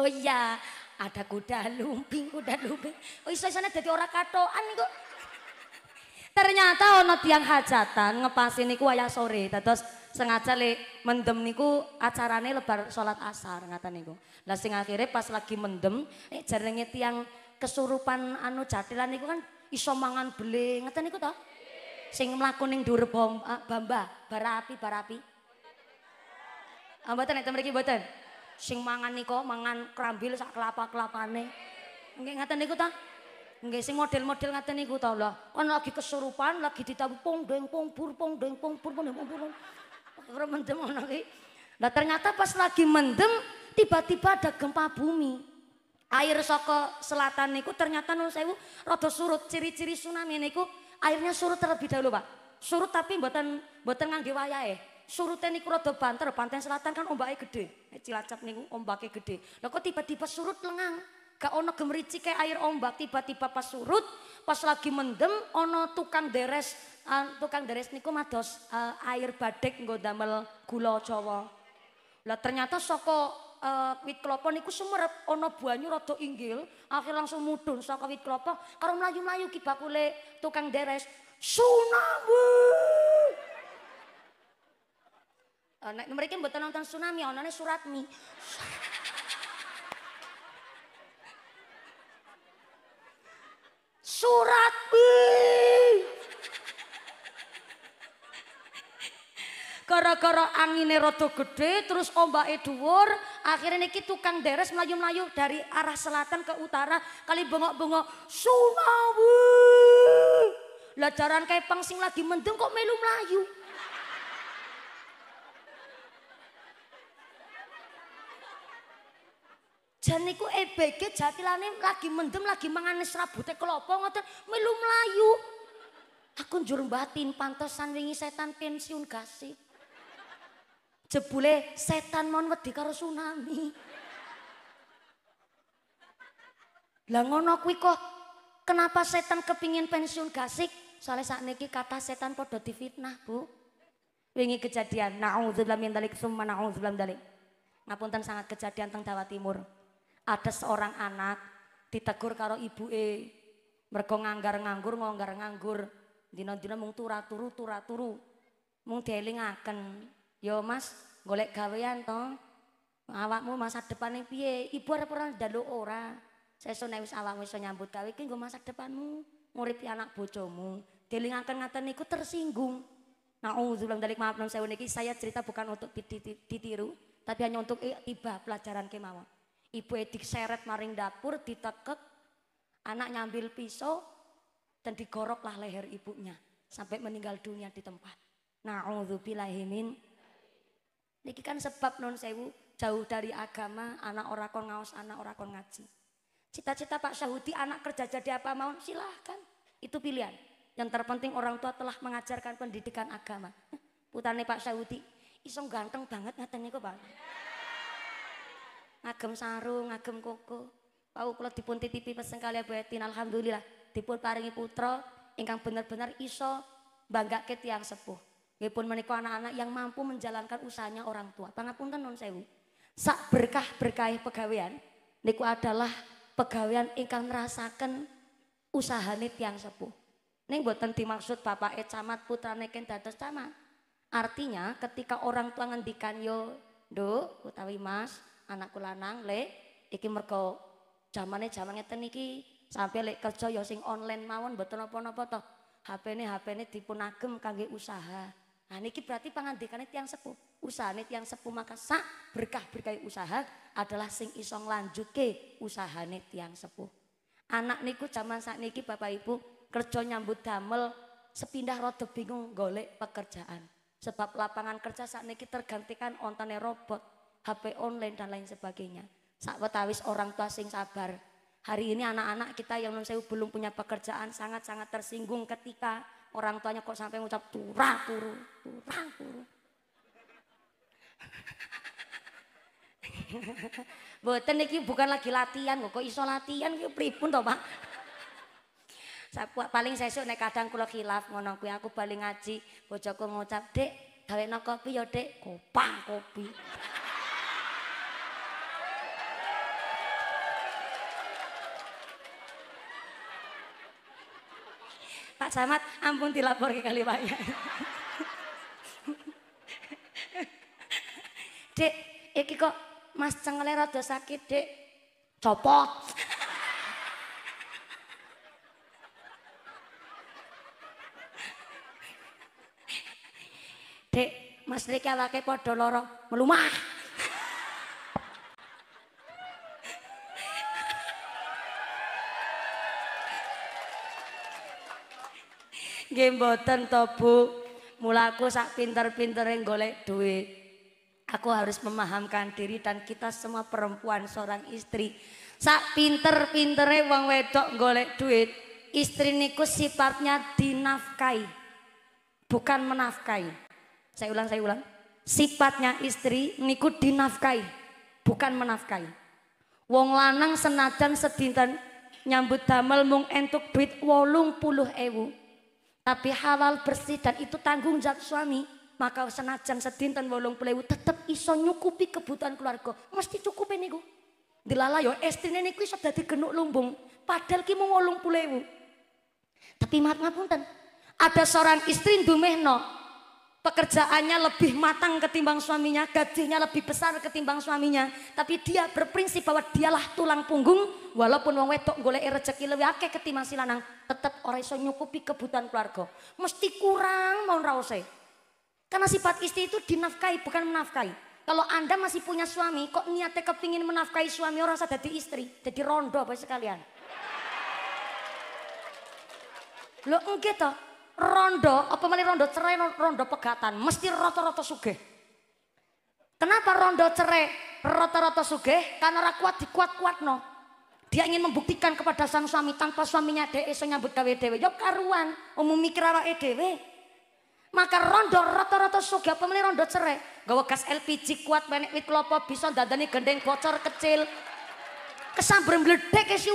Oh iya, ada kuda lumping, kuda lumping. Oh iso isone jadi orang katoan niku. Ternyata ono tiang hajatan ngepasin niku ayah sore. Terus sengaja le mendem niku acarane lebar sholat asar ngata niku. Lah sing akhirnya pas lagi mendem, eh cerengit tiang kesurupan anu jatilan niku kan iso mangan beling ngata niku toh. Sing mlaku ning dhuwur ah, bamba, bara api, bara api. Ah, mboten nek Sing mangan niku mangan kerambil sak kelapa-kelapane. Nggak ngata niku toh Nggak sing model-model ngata niku tau lah. Kon lagi kesurupan, lagi ditabung pung deng pung bur pong, deng pung bur deng Ora mendem ono ki. lah ternyata pas lagi mendem tiba-tiba ada gempa bumi. Air Soko selatan niku ternyata nun sewu rada surut. Ciri-ciri tsunami niku airnya surut terlebih dahulu, Pak. Surut tapi mboten mboten ngangge wayahe. Surute niku rada banter, pantai selatan kan ombaknya gede. Eh, Cilacap niku ombaknya gede. Lah kok tiba-tiba surut lengang? Gak ono kayak air ombak tiba-tiba pas surut, pas lagi mendem ono tukang deres uh, tukang deres niku mados eh, air badek nggo damel gula Jawa. Lah ternyata saka uh, wit klopo niku sumerep ana banyu rada inggil, akhir langsung mudhun saka wit klopo karo mlayu-mlayu ki bakule tukang deres. Tsunami. Uh, nek mriki mboten nonton tsunami, anane suratmi. Suratmi. Surat gara-gara angine rada gede terus ombake dhuwur akhirnya niki tukang deres melayu-melayu dari arah selatan ke utara kali bengok-bengok sunawu lah jaran kayak pangsing lagi mendeng kok melu melayu Jan niku EBG jatilane lagi mendem lagi mangane serabute kelopo ngoten melu melayu. Aku njur batin pantesan wingi setan pensiun kasih. Jebule setan mon wedi karo tsunami. Lah ngono kuwi kok kenapa setan kepingin pensiun gasik? Soalnya saat niki kata setan podo difitnah, Bu. Wingi kejadian, na'udzubillah min dalik, summa na'udzubillah min dalik. Ngapunten sangat kejadian teng Jawa Timur. Ada seorang anak ditegur karo e. Mergo nganggar-nganggur, ngonggar-nganggur. Dina-dina mung turu-turu, turu-turu. akan. Yo mas, golek gawean to. Awakmu masa depannya piye? Ibu ada ora ndaluk ora. Saya nek wis awakmu iso nyambut gawe iki masak masa depanmu, nguripi anak bocomu. Delingaken ngaten niku tersinggung. Nauzubillah dzalik maaf nun saya uniki. saya cerita bukan untuk ditiru, tapi hanya untuk tiba pelajaran kemawon. Ibu edik seret maring dapur ditekek, anak nyambil pisau dan digoroklah leher ibunya sampai meninggal dunia di tempat. Nah, Nauzubillahimin Niki kan sebab non sewu jauh dari agama, anak ora kon ngaos, anak ora kon ngaji. Cita-cita Pak Syahudi anak kerja jadi apa mau silahkan. Itu pilihan. Yang terpenting orang tua telah mengajarkan pendidikan agama. Eh, putane Pak Syahudi, isong ganteng banget ngatanya kok Pak. Ngagem sarung, ngagem koko. Pau kula dipun titipi pesen kali Betin, alhamdulillah dipun paringi putra ingkang bener-bener iso bangga ke tiang sepuh. Nggih pun menika anak-anak yang mampu menjalankan usahanya orang tua. kan non sewu. Sak berkah berkah pegawean niku adalah pegawean ingkang merasakan usahane tiang sepuh. Ning buatan dimaksud bapak e camat putra neken dados camat. Artinya ketika orang tua ngendikan yo nduk utawi mas anakku lanang le iki mergo jamane jamane teniki iki sampai lek kerja yo ya sing online mawon buat apa-apa toh. HP-ne HP-ne dipunagem kangge usaha. Nah niki berarti karena tiang sepuh. ini tiang sepuh maka sak berkah-berkah usaha adalah sing isong lanjut ke usaha ini tiang sepuh. Anak niku zaman saat niki Bapak Ibu kerja nyambut damel sepindah rada bingung golek pekerjaan. Sebab lapangan kerja saat niki tergantikan ontane robot, HP online dan lain sebagainya. saat betawis orang tua sing sabar. Hari ini anak-anak kita yang non belum punya pekerjaan sangat-sangat tersinggung ketika orang tuanya kok sampe ngucap tura turu tura turu Boten iki bukan lagi latihan kok iso latihan iki pripun to Pak Saya paling sesuk nek kadang kula khilaf ngono kuwi aku paling ngaji bojoku ngucap dek gawe kopi ya dek Kopah kopi. Pak Camat, ampun dilapor ke kali Pak. dek, iki kok Mas Cengle rada sakit, Dek. Copot. dek, Mas Riki awake padha lara, melumah. nggih mboten to Bu. Mulaku sak pinter-pintere golek duit. Aku harus memahamkan diri dan kita semua perempuan seorang istri. Sak pinter-pintere wong wedok golek duit, istri niku sifatnya dinafkahi, Bukan menafkahi. Saya ulang, saya ulang. Sifatnya istri niku dinafkahi, bukan menafkahi. Wong lanang senajan sedinten nyambut damel mung entuk duit wolung puluh ewu tapi halal bersih dan itu tanggung jawab suami maka senajan sedinten wolong pelewu tetap iso nyukupi kebutuhan keluarga mesti cukup niku dilala yo estrine niku iso jadi genuk lumbung padahal ki mung wolong pelewu tapi mat ada seorang istri ndumehno pekerjaannya lebih matang ketimbang suaminya, gajinya lebih besar ketimbang suaminya, tapi dia berprinsip bahwa dialah tulang punggung, walaupun wong wedok golek rezeki lebih akeh ketimbang si tetap orang ora nyukupi kebutuhan keluarga. Mesti kurang mau raose. Karena sifat istri itu dinafkahi bukan menafkahi. Kalau Anda masih punya suami, kok niatnya kepingin menafkahi suami orang rasa jadi istri, jadi rondo apa sekalian. Lo enggak toh, rondo, apa meneh rondo cerai, rondo pegatan, mesti roto roto sugih. Kenapa rondo cerai, roto roto sugih? Karena ora kuat dikuat-kuat no. Dia ingin membuktikan kepada sang suami tanpa suaminya deh iso nyambut gawe dhewe. Yo ya karuan, umum mikir awake dhewe. Maka rondo roto roto sugih apa meneh rondo cerai, gawe gas LPG kuat menek wit klopo bisa dandani gendeng bocor kecil. Kesambar mledek isi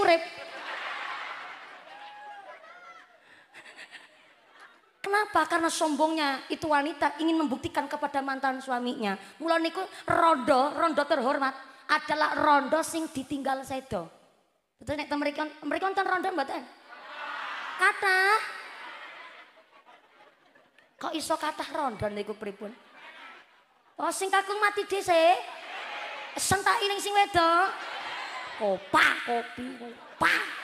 Kenapa? Karena sombongnya itu wanita ingin membuktikan kepada mantan suaminya. Mula niku rondo, rondo terhormat adalah rondo sing ditinggal sedo. Betul nek mereka mereka nonton rondo mboten? Kata Kok iso kata rondo niku pripun? Oh sing kakung mati DC? Sentaki ning sing wedo. Kopi kopi, kopi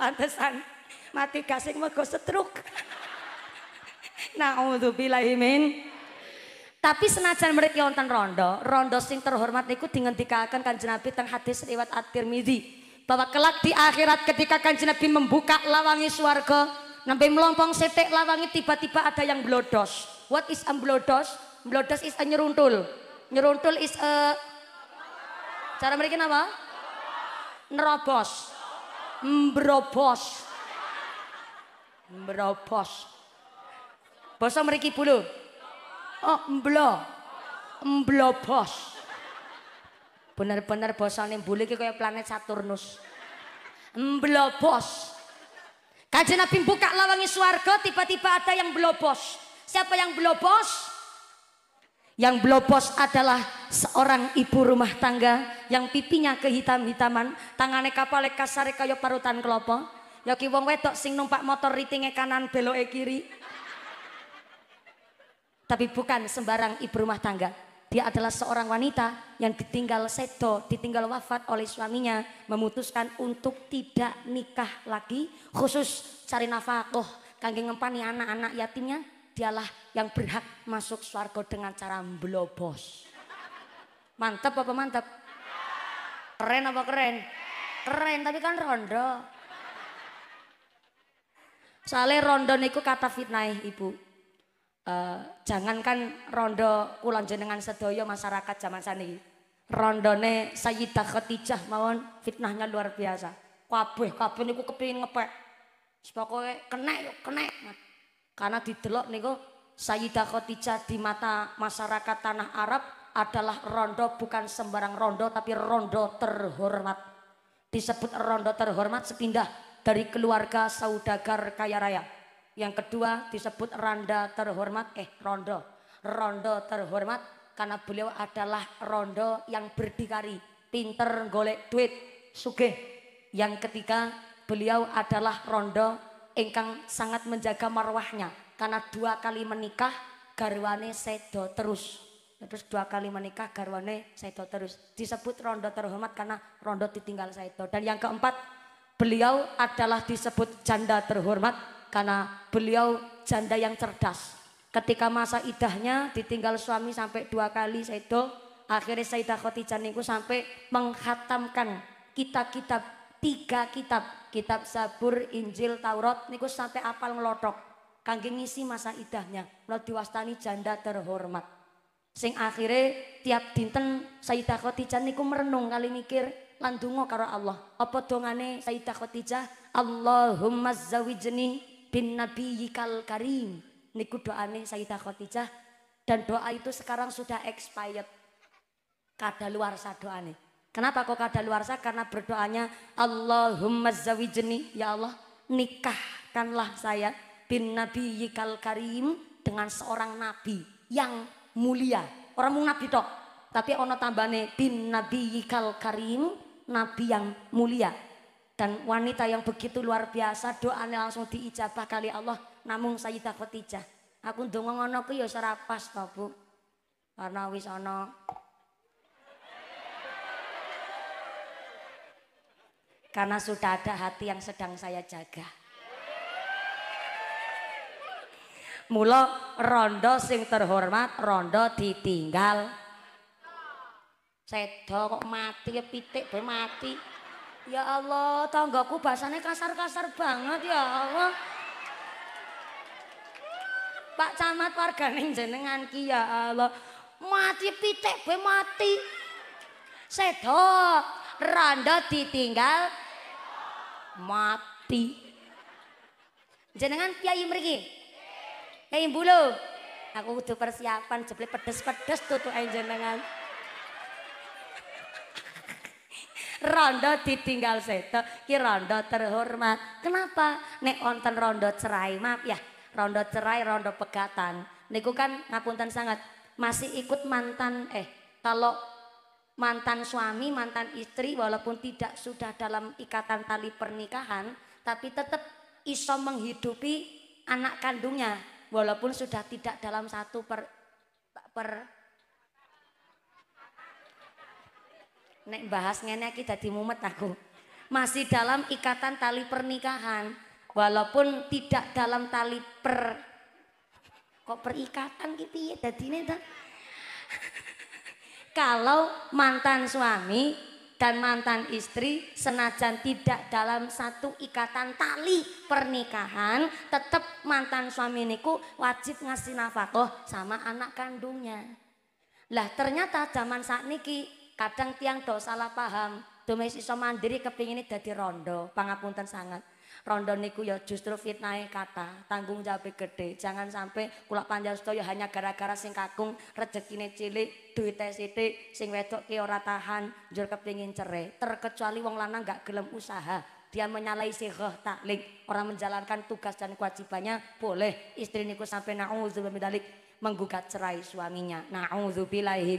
Pantesan mati gasing mego setruk. bila imin. Tapi senajan mereka wonten rondo, rondo sing terhormat niku dingendikaken Kanjeng Nabi teng hadis riwayat At-Tirmizi bahwa kelak di akhirat ketika Kanjeng Nabi membuka lawangi swarga, nampi melompong setek lawangi tiba-tiba ada yang blodos. What is a blodos? Blodos is a nyeruntul. Nyeruntul is a Cara mereka apa? Nerobos mbrobos. Mbrobos. Basa mriki bulu. Oh, mblo. Mblobos. Bener-bener basane mbule iki kaya planet Saturnus. Mblobos. Kanjeng Nabi buka lawangi swarga tiba-tiba ada yang blobos. Siapa yang blobos? Yang blopos adalah seorang ibu rumah tangga yang pipinya kehitam-hitaman, tangane kapalek kasare kaya parutan kelapa. Ya wong wedok sing numpak motor ritinge kanan beloke kiri. Tapi bukan sembarang ibu rumah tangga. Dia adalah seorang wanita yang ditinggal sedo, ditinggal wafat oleh suaminya, memutuskan untuk tidak nikah lagi, khusus cari nafkah oh, kangge ngempani anak-anak yatimnya dialah yang berhak masuk swargo dengan cara blobos. Mantap apa mantap? Keren apa keren? Keren tapi kan rondo. Soalnya rondo niku kata fitnah ibu. Uh, eh, jangankan rondo kulon jenengan sedoyo masyarakat zaman sani. Rondone sayidah ketijah mawon fitnahnya luar biasa. Kabeh kabeh niku kepingin ngepek. Sepokoknya kena yuk kena. Karena di nih, niku Sayyidah Khadijah di mata masyarakat tanah Arab adalah rondo bukan sembarang rondo tapi rondo terhormat. Disebut rondo terhormat sepindah dari keluarga saudagar kaya raya. Yang kedua disebut randa terhormat, eh rondo. Rondo terhormat karena beliau adalah rondo yang berdikari, pinter golek duit, sugih. Yang ketiga beliau adalah rondo Engkang sangat menjaga marwahnya karena dua kali menikah garwane sedo terus terus dua kali menikah garwane sedo terus disebut rondo terhormat karena rondo ditinggal sedo dan yang keempat beliau adalah disebut janda terhormat karena beliau janda yang cerdas ketika masa idahnya ditinggal suami sampai dua kali sedo akhirnya Sayyidah Khotijah niku sampai menghatamkan kita kita tiga kitab, kitab sabur Injil, Taurat niku sampai apal ngelotok. Kangge ngisi masa idahnya, mula diwastani janda terhormat. Sing akhirnya tiap dinten Sayyidah Khadijah niku merenung kali mikir landungo karo Allah. Apa dongane Sayyidah Khadijah? Allahumma zawijni bin nabiyyikal karim. Niku doane Sayyidah Khadijah dan doa itu sekarang sudah expired. Kadaluarsa doane. Kenapa kok kada luar Karena berdoanya Allahumma zawijni ya Allah nikahkanlah saya bin Nabi Yikal Karim dengan seorang nabi yang mulia. Orang mung nabi dok, tapi ono tambane bin Nabi Yikal Karim nabi yang mulia. Dan wanita yang begitu luar biasa doanya langsung diijabah kali Allah namung Sayyidah Khadijah. Aku ndonga ono ku ya ora pas to, Bu. Karena wis ono. Karena sudah ada hati yang sedang saya jaga. Mula rondo sing terhormat, rondo ditinggal. Sedo kok mati ya pitik be mati. Ya Allah, tanggaku bahasanya kasar-kasar banget ya Allah. Pak Camat warga jenengan ki ya Allah. Mati pitik be mati. Sedo rondo ditinggal mati. Jenengan kiai mriki. Kiai Bulu. Aku kudu persiapan jeble pedes-pedes tutuk jenengan. rondo ditinggal seto ki rondo terhormat kenapa nek onten rondo cerai maaf ya rondo cerai rondo pegatan niku kan ngapunten sangat masih ikut mantan eh kalau mantan suami, mantan istri walaupun tidak sudah dalam ikatan tali pernikahan tapi tetap iso menghidupi anak kandungnya walaupun sudah tidak dalam satu per per nek bahas ngene iki dadi mumet aku masih dalam ikatan tali pernikahan walaupun tidak dalam tali per kok perikatan gitu ya dadine ta kalau mantan suami dan mantan istri senajan tidak dalam satu ikatan tali pernikahan, tetap mantan suami niku wajib ngasih nafkah sama anak kandungnya. Lah ternyata zaman saat niki kadang tiang dosa salah paham, Dumeh iso mandiri kepingin jadi rondo, pangapunten sangat. Rondo niku ya justru fitnah e kata, tanggung jawab gede. Jangan sampai kula itu ya hanya gara-gara sing kakung rejekine cilik, duit sithik, sing wedok ki ora tahan, njur kepingin cerai. Terkecuali wong lanang gak gelem usaha, dia menyalahi roh taklik, orang menjalankan tugas dan kewajibannya boleh. Istri niku sampai naudzubillah menggugat cerai suaminya. Naudzubillahi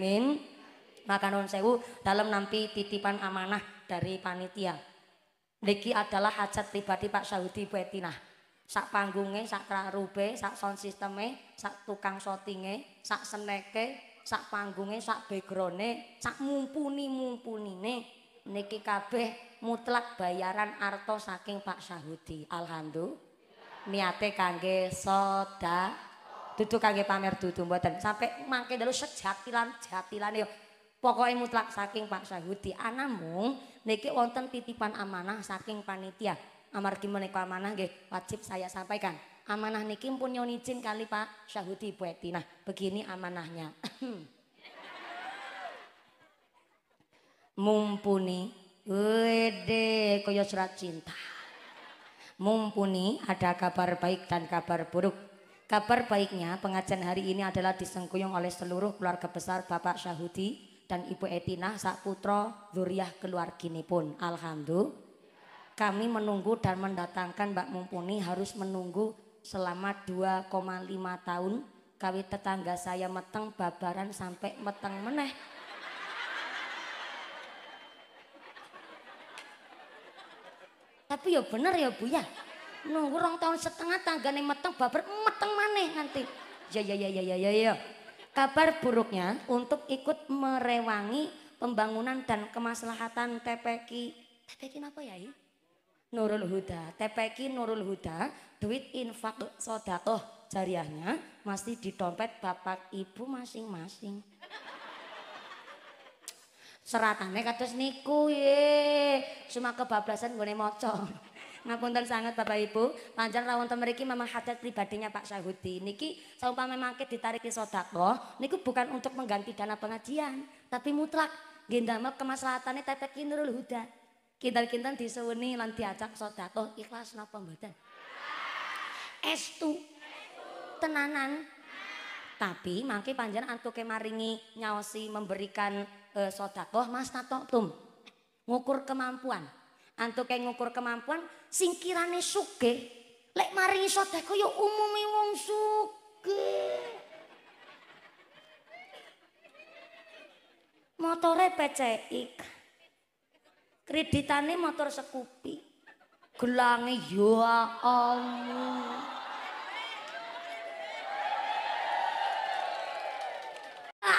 Maka non sewu dalam nampi titipan amanah dari panitia. Niki adalah hajat pribadi Pak Saudi Bu Etina. Sak panggungnya, sak rarube, sak sound systemnya, sak tukang shootingnya, sak seneke, sak panggungnya, sak backgroundnya, sak mumpuni mumpuni nih. Niki kabeh mutlak bayaran arta saking Pak Saudi. Alhamdulillah. Niate kangge soda. Duduk kangge pamer duduk buatan. Sampai mangke dulu sejatilan jatilan yuk. Pokoknya mutlak saking Pak Sayudi. anamu niki wonten titipan amanah saking panitia. Amargi menika amanah nggih wajib saya sampaikan. Amanah niki pun nyon izin kali Pak Syahudi Bu Nah, begini amanahnya. Mumpuni wede koyo surat cinta. Mumpuni ada kabar baik dan kabar buruk. Kabar baiknya pengajian hari ini adalah disengkuyung oleh seluruh keluarga besar Bapak Syahudi dan Ibu Etina sak putra zuriah keluargini pun alhamdulillah kami menunggu dan mendatangkan Mbak Mumpuni harus menunggu selama 2,5 tahun kawit tetangga saya meteng babaran sampai meteng meneh tapi ya bener ya Bu ya nunggu rong tahun setengah tanggane meteng babar meteng maneh nanti ya ya ya ya ya ya, ya. Kabar buruknya untuk ikut merewangi pembangunan dan kemaslahatan TPK. TPK apa ya? Nurul Huda, TPK Nurul Huda, duit infak sodakoh jariahnya masih di dompet bapak ibu masing-masing. Seratannya kados niku ye, cuma kebablasan gue mocong. Ngapunten sangat Bapak Ibu. Panjang lawan temeriki memang hajat pribadinya Pak Syahudi. Niki seumpama mangkit ditarik sodako Niku bukan untuk mengganti dana pengajian. Tapi mutlak. Gendamel kemaslahatannya tetek kinurul huda. kita di diseweni lan diajak sodako Ikhlas napa mboten. Estu. Tenanan. Tapi mangke panjang antu kemaringi nyawasi memberikan eh, sodako sodakoh mas tum Ngukur kemampuan Antuk kayak ngukur kemampuan, singkirane suge. Lek mari iso teko yo umumi wong suke. Motore pecek. Kreditane motor sekupi. Gelange yo Allah.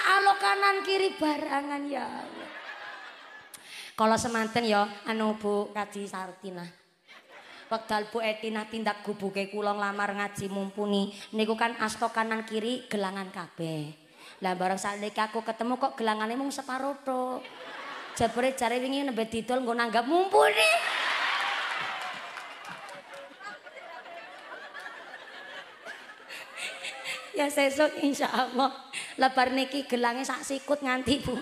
alo kanan kiri barangan ya Allah. Kalau semanten ya anu Bu Kaji Sartina. Wekdal Bu Etina tindak gubuke kulong lamar ngaji mumpuni niku kan asto kanan kiri gelangan kabeh. Lah bareng sakniki aku ketemu kok gelangannya mung separo tok. Jebule cari wingi nembe didol nggo nanggap mumpuni. ya sesuk insya Allah lebar niki gelangnya sak sikut nganti bu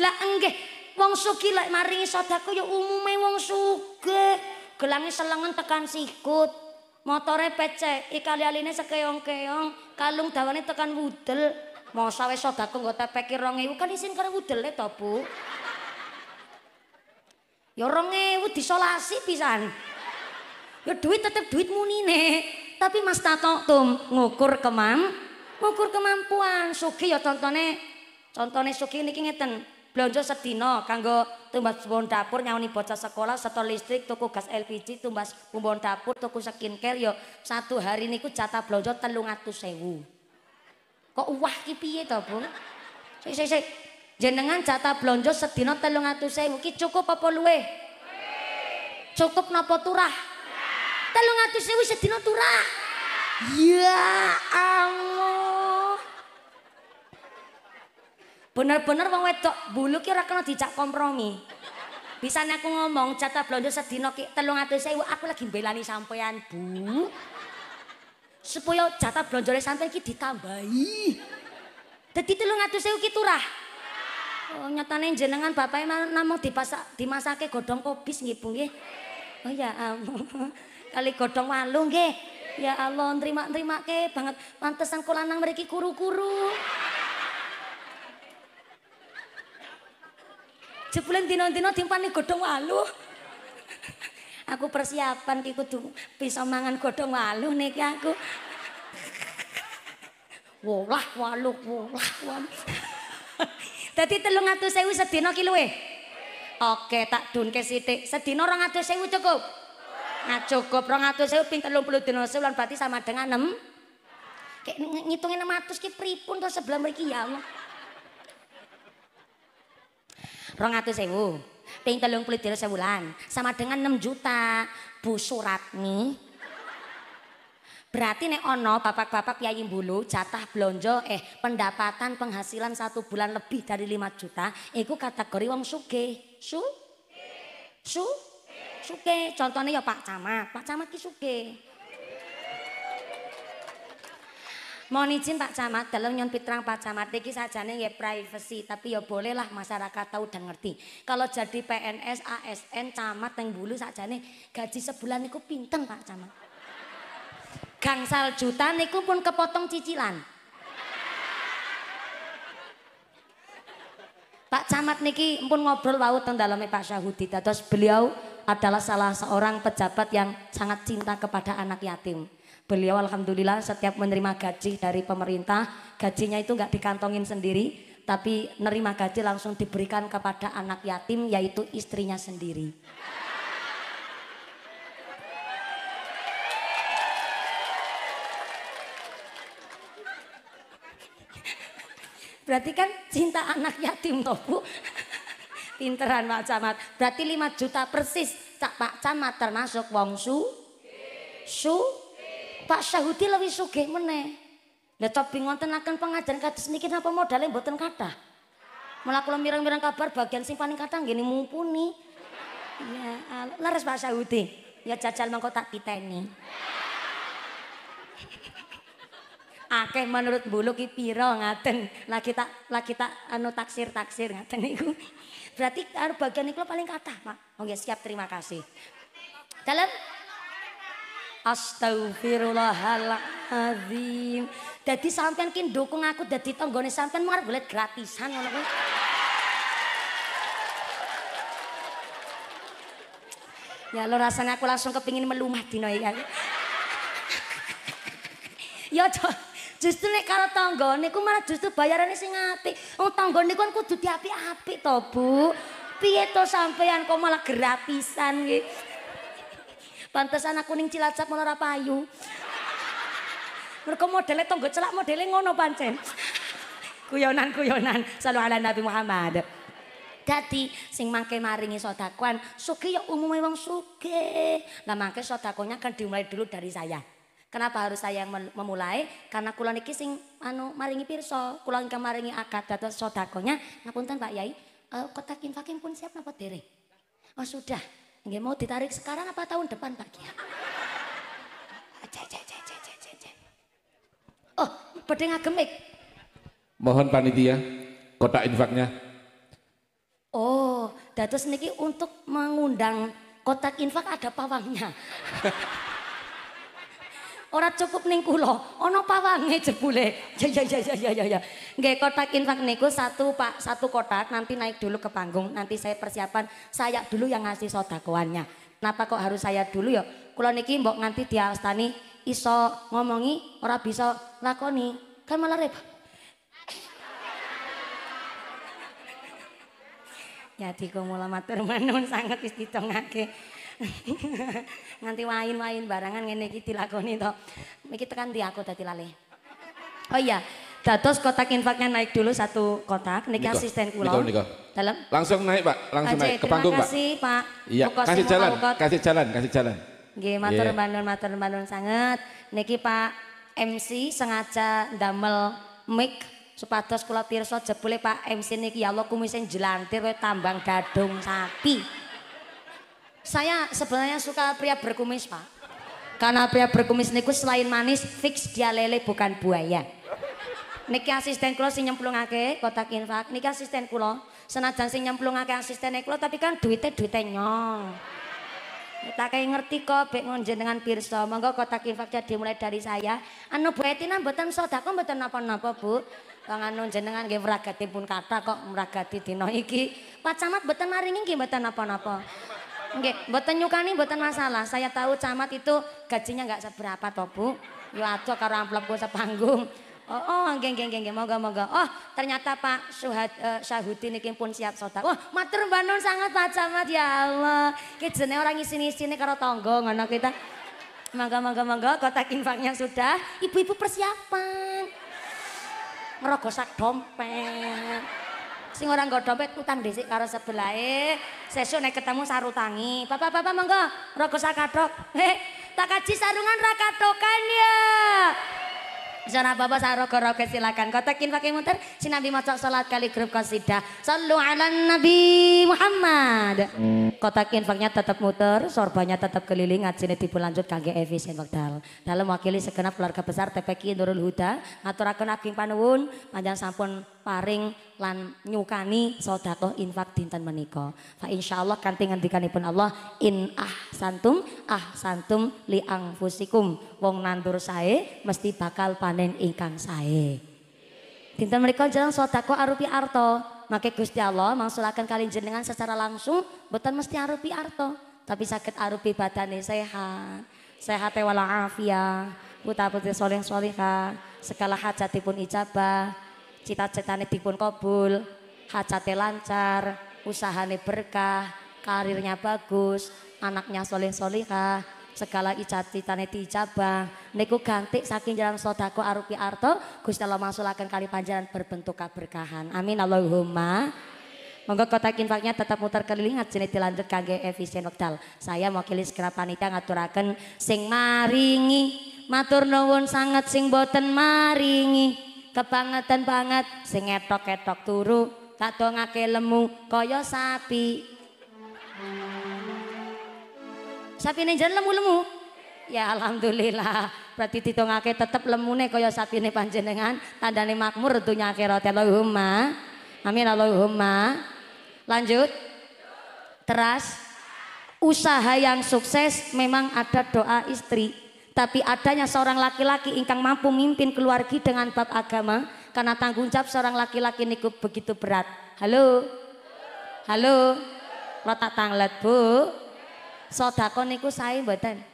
lah enggak wong suki lah maringi sodako ya umume wong suge gelangnya selengen tekan sikut motore pecek ikali aline sekeong keong kalung dawane tekan wudel Masa sawe sodako nggak tapi kira ngewu kan isin karena wudel ya bu ya orang ngewu disolasi pisan ya duit tetep duit muni nih tapi mas tato tum ngukur kemam ngukur kemampuan suki ya contohnya contohnya suki ini ngeten blonjo sedina kanggo tumbas bumbon dapur nyawani bocah sekolah setor listrik tuku gas LPG tumbas bumbon dapur tuku skin care, yo satu hari niku jatah blonjo telung atus kok uwah ki piye to bung sik sik sik jenengan jatah blonjo sedina telung atus ki cukup apa luwe cukup napa turah telung atus sedina turah ya Allah Bener-bener wong wedok bulu ki ora kena dicak kompromi. Bisa aku ngomong jatah blonjo sedina ki 300.000 aku lagi belani sampean, Bu. Supaya jatah blonjone sampean ki ditambahi. Dadi 300.000 ki turah. Oh, nyatane jenengan bapake namung dipasak dimasake godhong kobis nggih, Bu nggih. Oh ya ampun. Kali godhong walung nggih. Ya Allah, terima ke banget. Pantesan kulanang mereka kuru-kuru. jebulin dino-dino timpani godhong waluh. Aku persiapan ki kudu bisa mangan godhong walu niki aku. Wolah walu, wolah walu. Dadi 300.000 sedina ki luwe. Oke, tak dunke sithik. Sedina 200.000 cukup. Nah, cukup 200.000 ping 30 dina sebulan berarti sama dengan 6. Kayak ngitungin 600 ki pripun to sebelah mriki ya Allah. 200.000. Ping 32 sewulan sama dengan 6 juta. Bu Suratmi. Berarti nek ono bapak-bapak piayim Bulu jatah blonjo eh pendapatan penghasilan satu bulan lebih dari 5 juta itu kategori wong suge. Su? Su? Suge. Contohnya ya Pak Camat. Pak Camat ki suge. mau izin Pak Camat, dalam nyon pitrang Pak Camat saja sajane ya privacy, tapi ya bolehlah masyarakat tahu dan ngerti. Kalau jadi PNS, ASN, camat yang bulu sajane gaji sebulan niku pinten Pak Camat. Gangsal juta niku pun kepotong cicilan. Pak Camat niki pun ngobrol wau teng dalamnya Pak Syahudi. Terus beliau adalah salah seorang pejabat yang sangat cinta kepada anak yatim. Beliau alhamdulillah setiap menerima gaji dari pemerintah, gajinya itu enggak dikantongin sendiri, tapi nerima gaji langsung diberikan kepada anak yatim yaitu istrinya sendiri. Berarti kan cinta anak yatim toh Bu. Pinteran Pak Camat. Berarti 5 juta persis Pak Camat termasuk wong su su Pak Syahudi lebih sugih meneh. Lah tapi ngonten akan pengajaran kados niki napa modalnya mboten kathah. Malah kula mirang-mirang kabar bagian sing paling kathah gini mumpuni. Ya, leres Pak Syahudi. Ya jajal mangko tak piteni. akeh menurut bulu ki pira ngaten lagi tak lagi tak anu taksir taksir ngaten niku berarti bagian niku paling kata pak oke siap terima kasih dalam Astagfirullahaladzim. Jadi sampean ki dukung aku dadi tanggane sampean mau boleh gratisan ngono Ya lo rasanya aku langsung kepingin melumah dino iki ya, justru nek karo tanggane ku malah justru bayarannya sing apik. Oh tanggane ku kan kudu diapik api to, Bu. Pieto sampean kok malah gratisan gitu. Pantes anak kuning cilacap mau ora payu. Mereka modelnya tonggo celak modelnya ngono pancen. Kuyonan kuyonan selalu ala Nabi Muhammad. Jadi, sing mangke maringi sodakuan suki ya umumnya wong suki. Lah mangke sodakonya kan dimulai dulu dari saya. Kenapa harus saya yang memulai? Karena kulon niki sing anu maringi pirso, kulon ke maringi akad dados sedakonya. Ngapunten Pak Yai, uh, kotak infakin pun siap napa dereng? Oh sudah. Nggih mau ditarik sekarang apa tahun depan Pak aja Oh, badhe ngagemik. Mohon panitia kotak infaknya. Oh, dados niki untuk mengundang kotak infak ada pawangnya. ora cukup ning kula, ana pawange jebule. Ya ya ya ya ya ya. ya. Nggih kotak infak niku satu Pak, satu kotak nanti naik dulu ke panggung, nanti saya persiapan saya dulu yang ngasih sodakoannya. Kenapa kok harus saya dulu ya? Kula niki mbok nganti diastani iso ngomongi ora bisa lakoni. Kan malah repot. Ya dikumula matur manun sanget istitongake. Nganti main-main barangan ngene iki dilakoni to. Iki tekan di aku dadi lali. Oh iya, dados kotak infaknya naik dulu satu kotak niki asisten kula. Dalam. Langsung naik, Pak. Langsung naik ke panggung, Pak. Terima kasih, Pak. Iya, kasih jalan, kasih jalan, kasih jalan. Nggih, iya. matur yeah. manun matur manun sangat. Niki Pak MC sengaja damel mic supados kula pirsa jebule Pak MC niki ya Allah kumise jelantir tambang gadung sapi. Saya sebenarnya suka pria berkumis, Pak. Karena pria berkumis niku selain manis, fix dia lele bukan buaya. Niki asisten kula sing nyemplungake kotak infak. Niki asisten kulo senajan sing nyemplungake asisten kulo tapi kan duitnya duitnya nyong. Tak kayak ngerti kok, bek ngonjen dengan pirsa. Monggo kotak infak jadi mulai dari saya. Anu Bu Etina soda, kok mboten napa-napa, Bu. kangan anu jenengan game meragati pun kata kok meragati tino iki. Pak Camat mboten maringin nggih apa napa-napa. Nggih, buat nyukani buat masalah. Saya tahu camat itu gajinya nggak seberapa toh, Bu. Ya aja karo amplop gue sepanggung. Oh, oh geng geng geng moga-moga. Oh, ternyata Pak Suhad uh, eh, Syahudi pun siap sodak. Wah, matur mbanun sangat Pak Camat ya Allah. Ki orang ora ngisini-isini karo tangga ngono kita. Moga-moga-moga kotak infaknya sudah. Ibu-ibu persiapan. Ngerogosak dompet sing orang gak dompet utang dhisik karo sebelah sesu nek ketemu sarutangi. Bapak-bapak monggo rogo sakadok. Heh, tak kaji sarungan ra kadokan ya. Sana bapak saroga-roga silakan kotakin pakai muter sinambi maca salat kali grup kosida Sallu ala Nabi Muhammad. Kotakin infaknya tetap muter, sorbanya tetap keliling, ngajine dilanjut kangge efisien wekdal. Dalam wakili segenap keluarga besar TPK Nurul Huda ngaturaken aking panuwun panjang sampun paring lan nyukani sodako infak dinten meniko. Fa insyaallah kanthi ibu Allah in ah santum ah santum liang fusikum Wong nandur sae mesti bakal panen ingkang sae. Dinten meniko jalan sodako arupi arto. Maka Gusti Allah mangsulakan kalian jenengan secara langsung Bukan mesti arupi arto, tapi sakit arupi badane sehat. Sehat e afia. buta putri soleh solihah, segala pun ijabah, cita citanya dipun kabul, hajatnya lancar, usahanya berkah, karirnya bagus, anaknya soleh solihah, segala ijatitane diijabah niku ganti saking jalan sodako arupi arto Gusti Allah masulakan kali panjang berbentuk keberkahan amin Allahumma Monggo kotak infaknya tetap muter keliling ajene dilanjut kangge efisien wekdal. Saya mewakili segenap panitia ngaturaken sing maringi matur nuwun sangat sing boten maringi kebangetan banget sing etok-etok turu tak dongake lemu koyo sapi sapi ini jalan lemu-lemu ya alhamdulillah berarti ditongake tetep lemune kaya ini panjenengan nih makmur dunya akhirat Allahumma amin Allahumma lanjut teras usaha yang sukses memang ada doa istri tapi adanya seorang laki-laki ingkang mampu mimpin keluarga dengan bab agama karena tanggung jawab seorang laki-laki niku begitu berat. Halo? Halo? Lo tak tanglet, Bu? Sodako niku saya mboten.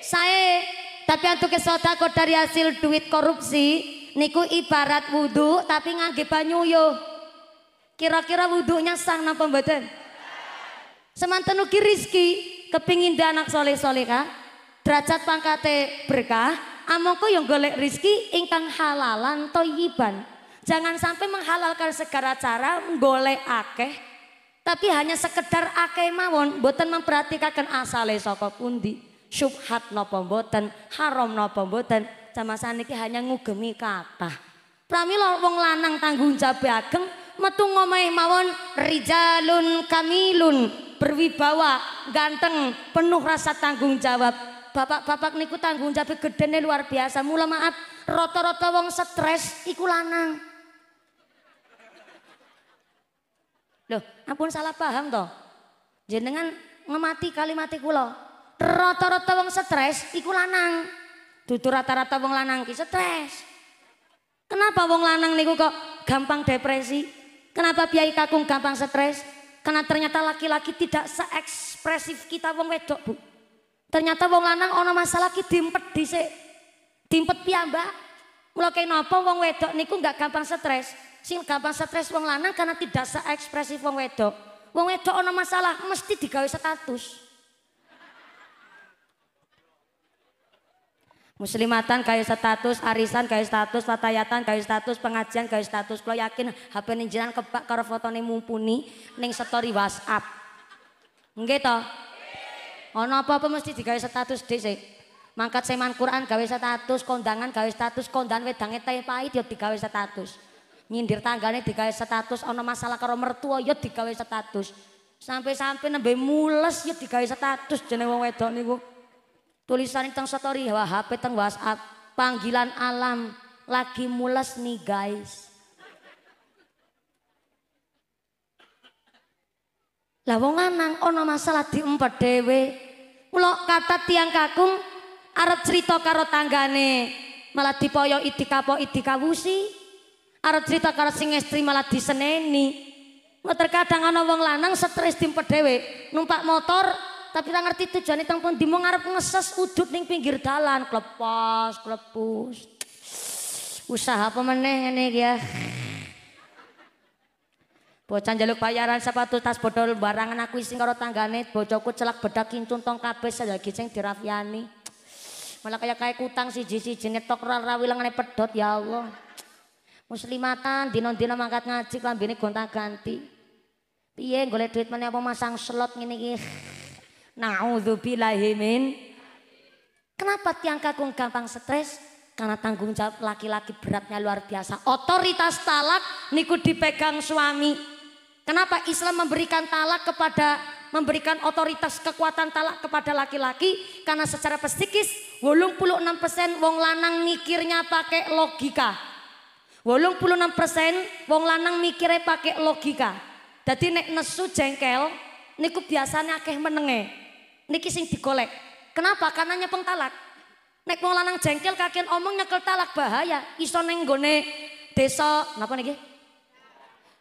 Saya. Tapi untuk sodako dari hasil duit korupsi niku ibarat wudhu tapi ngangge banyu yo. Kira-kira wudhunya sang napa mboten? Semanten ugi rizki kepingin anak soleh soleh kan? derajat pangkate berkah, amoko yang golek rizki ingkang halalan toyiban. Jangan sampai menghalalkan segala cara golek akeh, tapi hanya sekedar akeh mawon, boten memperhatikan asale saka pundi, syubhat napa boten, haram napa boten, sama saniki hanya ngugemi kata. Pramila wong lanang tanggung jawab ageng, metu ngomai mawon rijalun kamilun berwibawa, ganteng, penuh rasa tanggung jawab bapak-bapak niku tanggung jawab gedene luar biasa. Mula maaf, rata-rata wong stres iku lanang. Loh, ampun salah paham toh. Jenengan ngemati kalimat kula. Rata-rata wong stres iku lanang. Dudu rata-rata wong lanang ki stres. Kenapa wong lanang niku kok gampang depresi? Kenapa biayi kakung gampang stres? Karena ternyata laki-laki tidak seekspresif kita wong wedok, Bu. Ternyata wong lanang ana masalah ki dimpet se, Dimpet piyambak. Mula kayak napa wong wedok niku nggak gampang stres. Sing gampang stres wong lanang karena tidak se-ekspresif wong wedok. Wong wedok ana masalah mesti digawe status. Muslimatan kayu status, arisan kayu status, fatayatan kayu status, pengajian kayu status. Kalau yakin HP ning kepak kebak foto nih mumpuni neng story WhatsApp. Enggak toh? Ono apa-apa mesti digawe status dhisik. Mangkat seman Quran gawe status, kondangan gawe status, kondan wedangnya teh pahit ya digawe status. Nyindir tanggane digawe status, ono masalah karo mertua ya digawe status. Sampai-sampai nembe mules ya digawe status jeneng wong wedok niku. Tulisan teng story, wah HP teng WhatsApp, panggilan alam lagi mules nih guys. Lah wong lanang ana masalah diempet dhewe. Kulo kata tiang kakung arep cerita karo tanggane malah dipoyo iti kapo iti kawusi. Arep cerita karo sing istri malah diseneni. Mboten kadang ana wong lanang stres timpe dhewe numpak motor tapi tak ngerti tujuane teng pundi mung arep ngeses udut ning pinggir dalan klepas klepus. Usaha apa meneh ngene iki ya. Bocah jaluk bayaran sepatu tas bodol barangan aku ising karo tanggane bojoku celak bedak kincun tong kabeh lagi sing dirafiani. Malah kayak kaya kutang jisi jenet tok ra wilangane pedot ya Allah. Muslimatan dinon dina mangkat ngaji lambene gonta-ganti. Piye golek duit meneh apa masang slot ngene iki. Nauzubillahi min. Kenapa tiang kakung gampang stres? Karena tanggung jawab laki-laki beratnya luar biasa. Otoritas talak niku dipegang suami. Kenapa Islam memberikan talak kepada memberikan otoritas kekuatan talak kepada laki-laki karena secara psikis persen wong lanang mikirnya pakai logika. puluh enam persen wong lanang mikirnya pakai logika. Jadi nek nesu jengkel niku biasanya akeh menenge. Niki sing digolek. Kenapa? Karena nyepeng talak. Nek wong lanang jengkel kakek omong nyekel talak bahaya. Iso nenggone desa kenapa niki?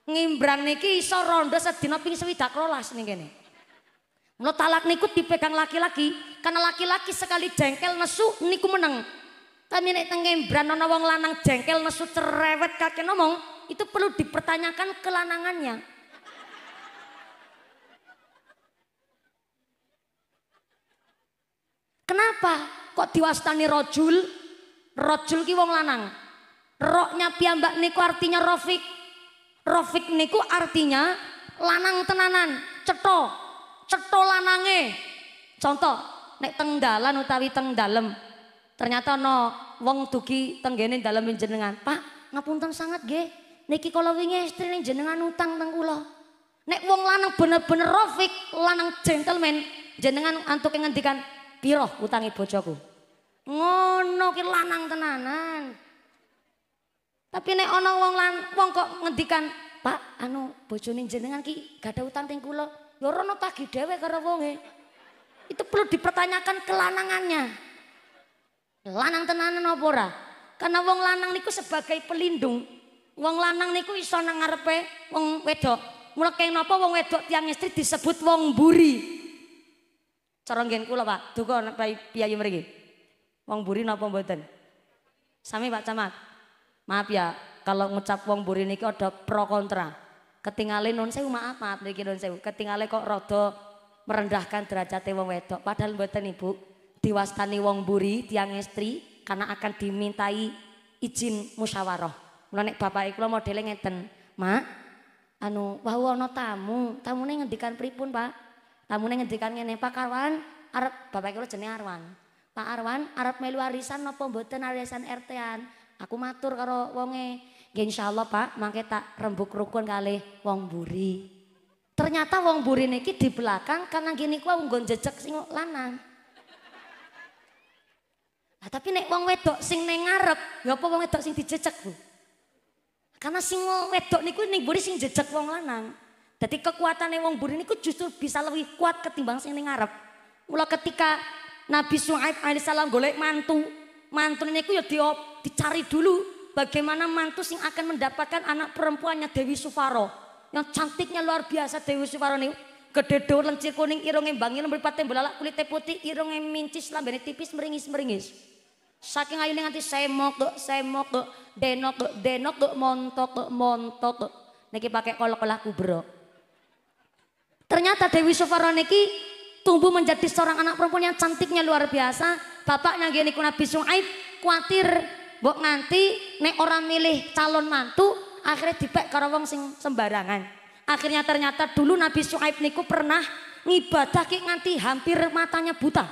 Ngimbrang niki iso rondo sedina ping swidak rolas nih gini. Mula talak niku dipegang laki-laki karena laki-laki sekali jengkel nesu niku menang. Tapi nek ngimbrang ana wong lanang jengkel nesu cerewet kakek ngomong itu perlu dipertanyakan kelanangannya. Kenapa kok diwastani rojul? Rojul ki wong lanang. Roknya piambak niku artinya rofik. Rofik niku artinya lanang tenanan, ceto, ceto lanange. Contoh, nek teng utawi teng dalem. Ternyata no wong tuki tenggenin dalem jenengan. Pak, ngapunten sangat ge. Niki kalau wingi estrine jenengan utang teng kula. Nek wong lanang bener-bener Rofik, lanang gentleman, jenengan antuk ngendikan, piroh utangi bojoku?" Ngono ki lanang tenanan. Tapi nek ana wong lan wong kok ngendikan, "Pak, anu bojone jenengan ki gak ada utang teng kula." Ya ora tagih dhewe karo wonge. Itu perlu dipertanyakan kelanangannya. Lanang tenanan apa ora? Karena wong lanang niku sebagai pelindung. Wong lanang niku iso nang ngarepe wong wedok. Mula keng napa wong wedok tiang istri disebut wong buri. Cara ngen kula, Pak. Duka piyayi mriki. Wong buri napa mboten? Sami Pak Camat. Maaf ya, kalau ngucap wong buri niki ada pro kontra. Ketinggalan non sewu maaf maaf niki non sewu. Ketinggalan kok rodo merendahkan derajat wong wedok. Padahal buatan ibu diwastani wong buri tiang istri karena akan dimintai izin musyawarah. Menek bapak iku modele ngeten, Mak, anu wah ana tamu, neng ngendikan pripun, Pak? tamu ngendikan ngene, Pak Arwan, Arab bapak iku jenenge Arwan. Pak Arwan Arab melu arisan napa mboten arisan RT-an? aku matur karo wonge insya insyaallah Pak mangke tak rembuk rukun kali wong buri ternyata wong buri niki di belakang karena gini ku wong jejek sing lanang nah, tapi nek wong wedok sing neng ngarep ya apa wong wedok sing dijecek Bu karena sing wedok niku ning buri sing jecek wong lanang jadi kekuatan kekuatannya wong buri niku justru bisa lebih kuat ketimbang sing ngarep mula ketika Nabi Su'aib alaihissalam golek mantu mantun itu ya di, dicari dulu bagaimana mantu sing akan mendapatkan anak perempuannya Dewi Sufaro. Yang cantiknya luar biasa Dewi Sufaro niku. Gede do lencir kuning irunge bangil mripate belalak kulite putih irunge mincis lambene tipis meringis-meringis. Saking ayu nanti semok kok semok kok denok kok denok montok montok Niki pakai kolak-kolak kubro. Ternyata Dewi Sufaro niki tumbuh menjadi seorang anak perempuan yang cantiknya luar biasa. Bapaknya gini ku Nabi Su'aib khawatir mbok nganti nek orang milih calon mantu akhirnya dipek karo wong sing sembarangan. Akhirnya ternyata dulu Nabi Su'aib niku pernah ngibadah ki nganti hampir matanya buta.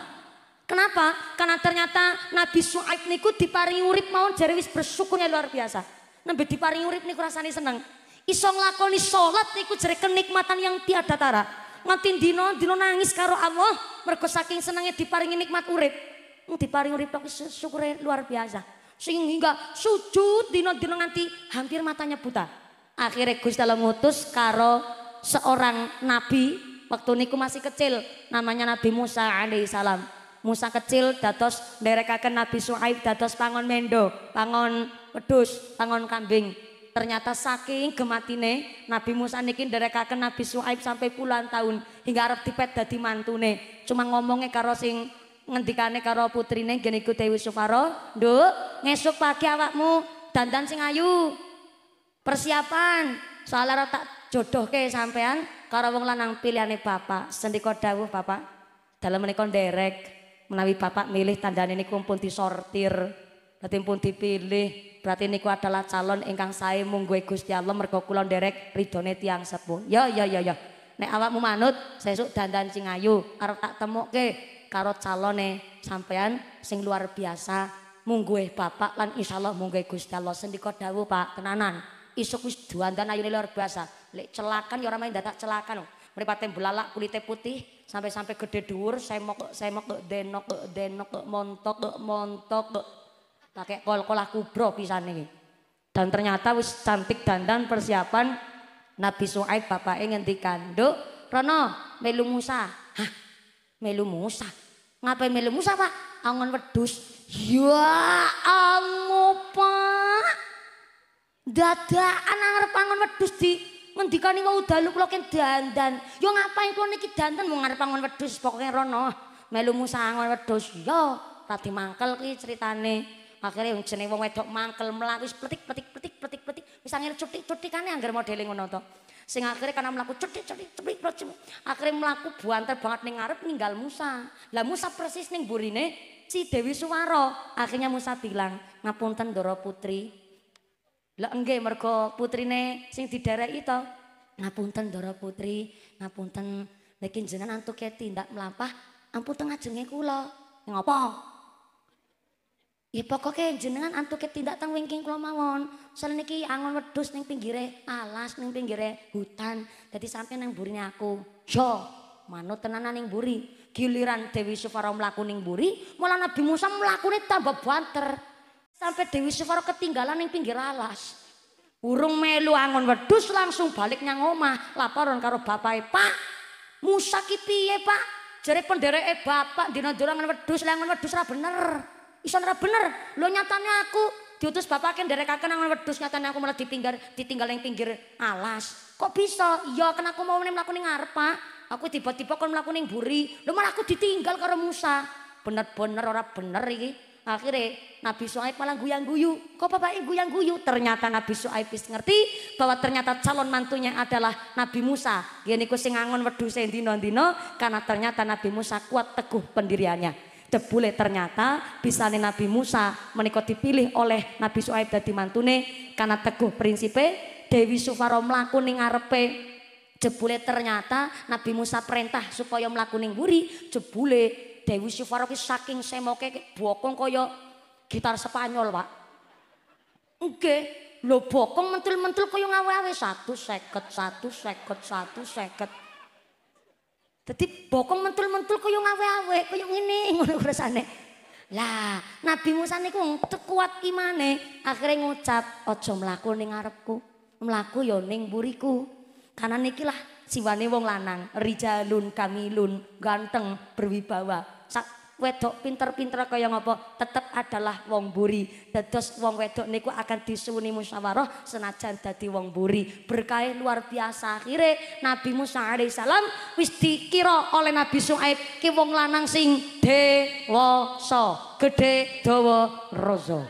Kenapa? Karena ternyata Nabi Su'aib niku diparingi urip mau jare wis bersyukurnya luar biasa. Nembe diparingi urip niku rasane seneng. Iso nglakoni sholat niku jare kenikmatan yang tiada tara nganti dino, dino nangis karo Allah mergo saking senenge diparingi nikmat urip. Diparingi urip tok syukure luar biasa. Sehingga sujud dino, dino nganti hampir matanya buta. Akhirnya Gusti Allah mutus karo seorang nabi waktu niku masih kecil namanya Nabi Musa alaihi salam. Musa kecil datos nderekaken Nabi Suhaib datos pangon mendo, pangon wedhus, pangon kambing. Ternyata saking gematine Nabi Musa niki nderekaken Nabi Suaib sampai puluhan tahun hingga arep dipet dadi mantune. Cuma ngomongnya karo sing ngendikane karo putrine nggih niku Dewi Sufaro, "Nduk, ngesuk pagi awakmu dandan sing ayu. Persiapan, soalnya tak jodoh sampean karo wong lanang pilihane bapak. Sendika dawuh bapak, dalam menika nderek menawi bapak milih tandane niku pun disortir, dadi pun dipilih berarti niku adalah calon ingkang saya munggu Gusti Allah mergo kula nderek ridone tiyang sepuh. Ya ya ya ya. Nek awakmu manut, sesuk dandan sing ayu arep tak temokke karo calone sampean sing luar biasa. Mungguhe bapak lan insyaallah munggu Gusti Allah sendika dawuh Pak, tenanan. Isuk wis dana ayune luar biasa. Lek celakan ya ora main dadak celakan. Mripate belalak kulite putih sampai-sampai gede dhuwur, mau ke denok denok montok montok pakai kol kolah kubro pisane dan ternyata wis cantik dandan persiapan Nabi Suhaib bapak ingin dikanduk Rono melu Musa Hah, melu Musa ngapain melu Musa pak angon wedus ya angu pak dada anang repangon wedus di mendikani mau daluk lo dandan yo ngapain kau niki dandan mau angon wedus pokoknya Rono melu Musa angon wedus yo tadi mangkel ki ceritane akhirnya yang jenis wong wedok mangkel melaku petik petik petik petik petik bisa ngir cuti cuti kan yang modeling ngono to sing akhirnya karena melaku cutik cutik petik cuti akhirnya melaku buanter banget nih ngarep ninggal Musa lah Musa persis nih burine si Dewi Suwaro akhirnya Musa bilang ngapunten Doro Putri lah enggak mergo putrine sing di daerah itu ngapunten Doro Putri ngapunten lekin jenengan antuketi ndak tindak ampunten ampun kula. jengeku lo Ya pokoknya jenengan antuket tidak tang wingking kula mawon. Soal niki angon wedhus ning pinggire alas ning pinggire hutan. Jadi sampai nang burine aku. Yo, manut tenanan ning buri. Giliran Dewi Sufara mlaku ning buri, malah Nabi Musa mlakune tambah banter. Sampai Dewi Sufara ketinggalan ning pinggir alas. Urung melu angon wedhus langsung balik nyang omah, laporan karo bapake, "Pak, Musa ki piye, Pak?" Jere pendereke bapak dina dorongan wedhus, angon wedhus ra bener. Isan ra bener. Lo nyatanya aku diutus bapak kan dari kakek nangan wedus nyatanya aku malah ditinggal ditinggal yang pinggir alas. Kok bisa? Ya kan aku mau mlaku ning ngarep, Pak. Aku tiba-tiba kon melakukan ning buri. Lo malah aku ditinggal karo Musa. Bener-bener ora bener iki. Akhirnya Nabi Suhaib malah guyang-guyu. Kok bapak ibu yang guyu Ternyata Nabi Suhaib wis ngerti bahwa ternyata calon mantunya adalah Nabi Musa. Gini ku sing angon wedhus dino-dino karena ternyata Nabi Musa kuat teguh pendiriannya. Cepule ternyata nih Nabi Musa menika dipilih oleh Nabi Suaib dadi mantune karena teguh prinsipe Dewi Sufaro melakukan ning ngarepe jebule ternyata Nabi Musa perintah supaya melakukan ning buri jebule Dewi Sufaro ki saking semoke bokong kita gitar Spanyol, Pak. Oke, lo bokong mentul-mentul koyo ngawe-awe satu 150 satu 150 Dadi bokong mentul-mentul kaya ngawe-awe, kaya ini ngono rasane. Lah, Nabi Musa niku kuat imane, akhirnya ngucap, ojo melaku ning ngarepku, melaku ya ning buriku. Karena niki lah siwane wong lanang, rijalun kamilun, ganteng, berwibawa. Sak wedok pinter-pinter kaya ngapa tetep adalah wong buri dados wong wedok niku akan disuwuni musyawarah senajan dadi wong buri berkah luar biasa akhire Nabi Musa alaihi salam wis dikira oleh Nabi Suaib ki wong lanang sing dewasa gedhe dawa raja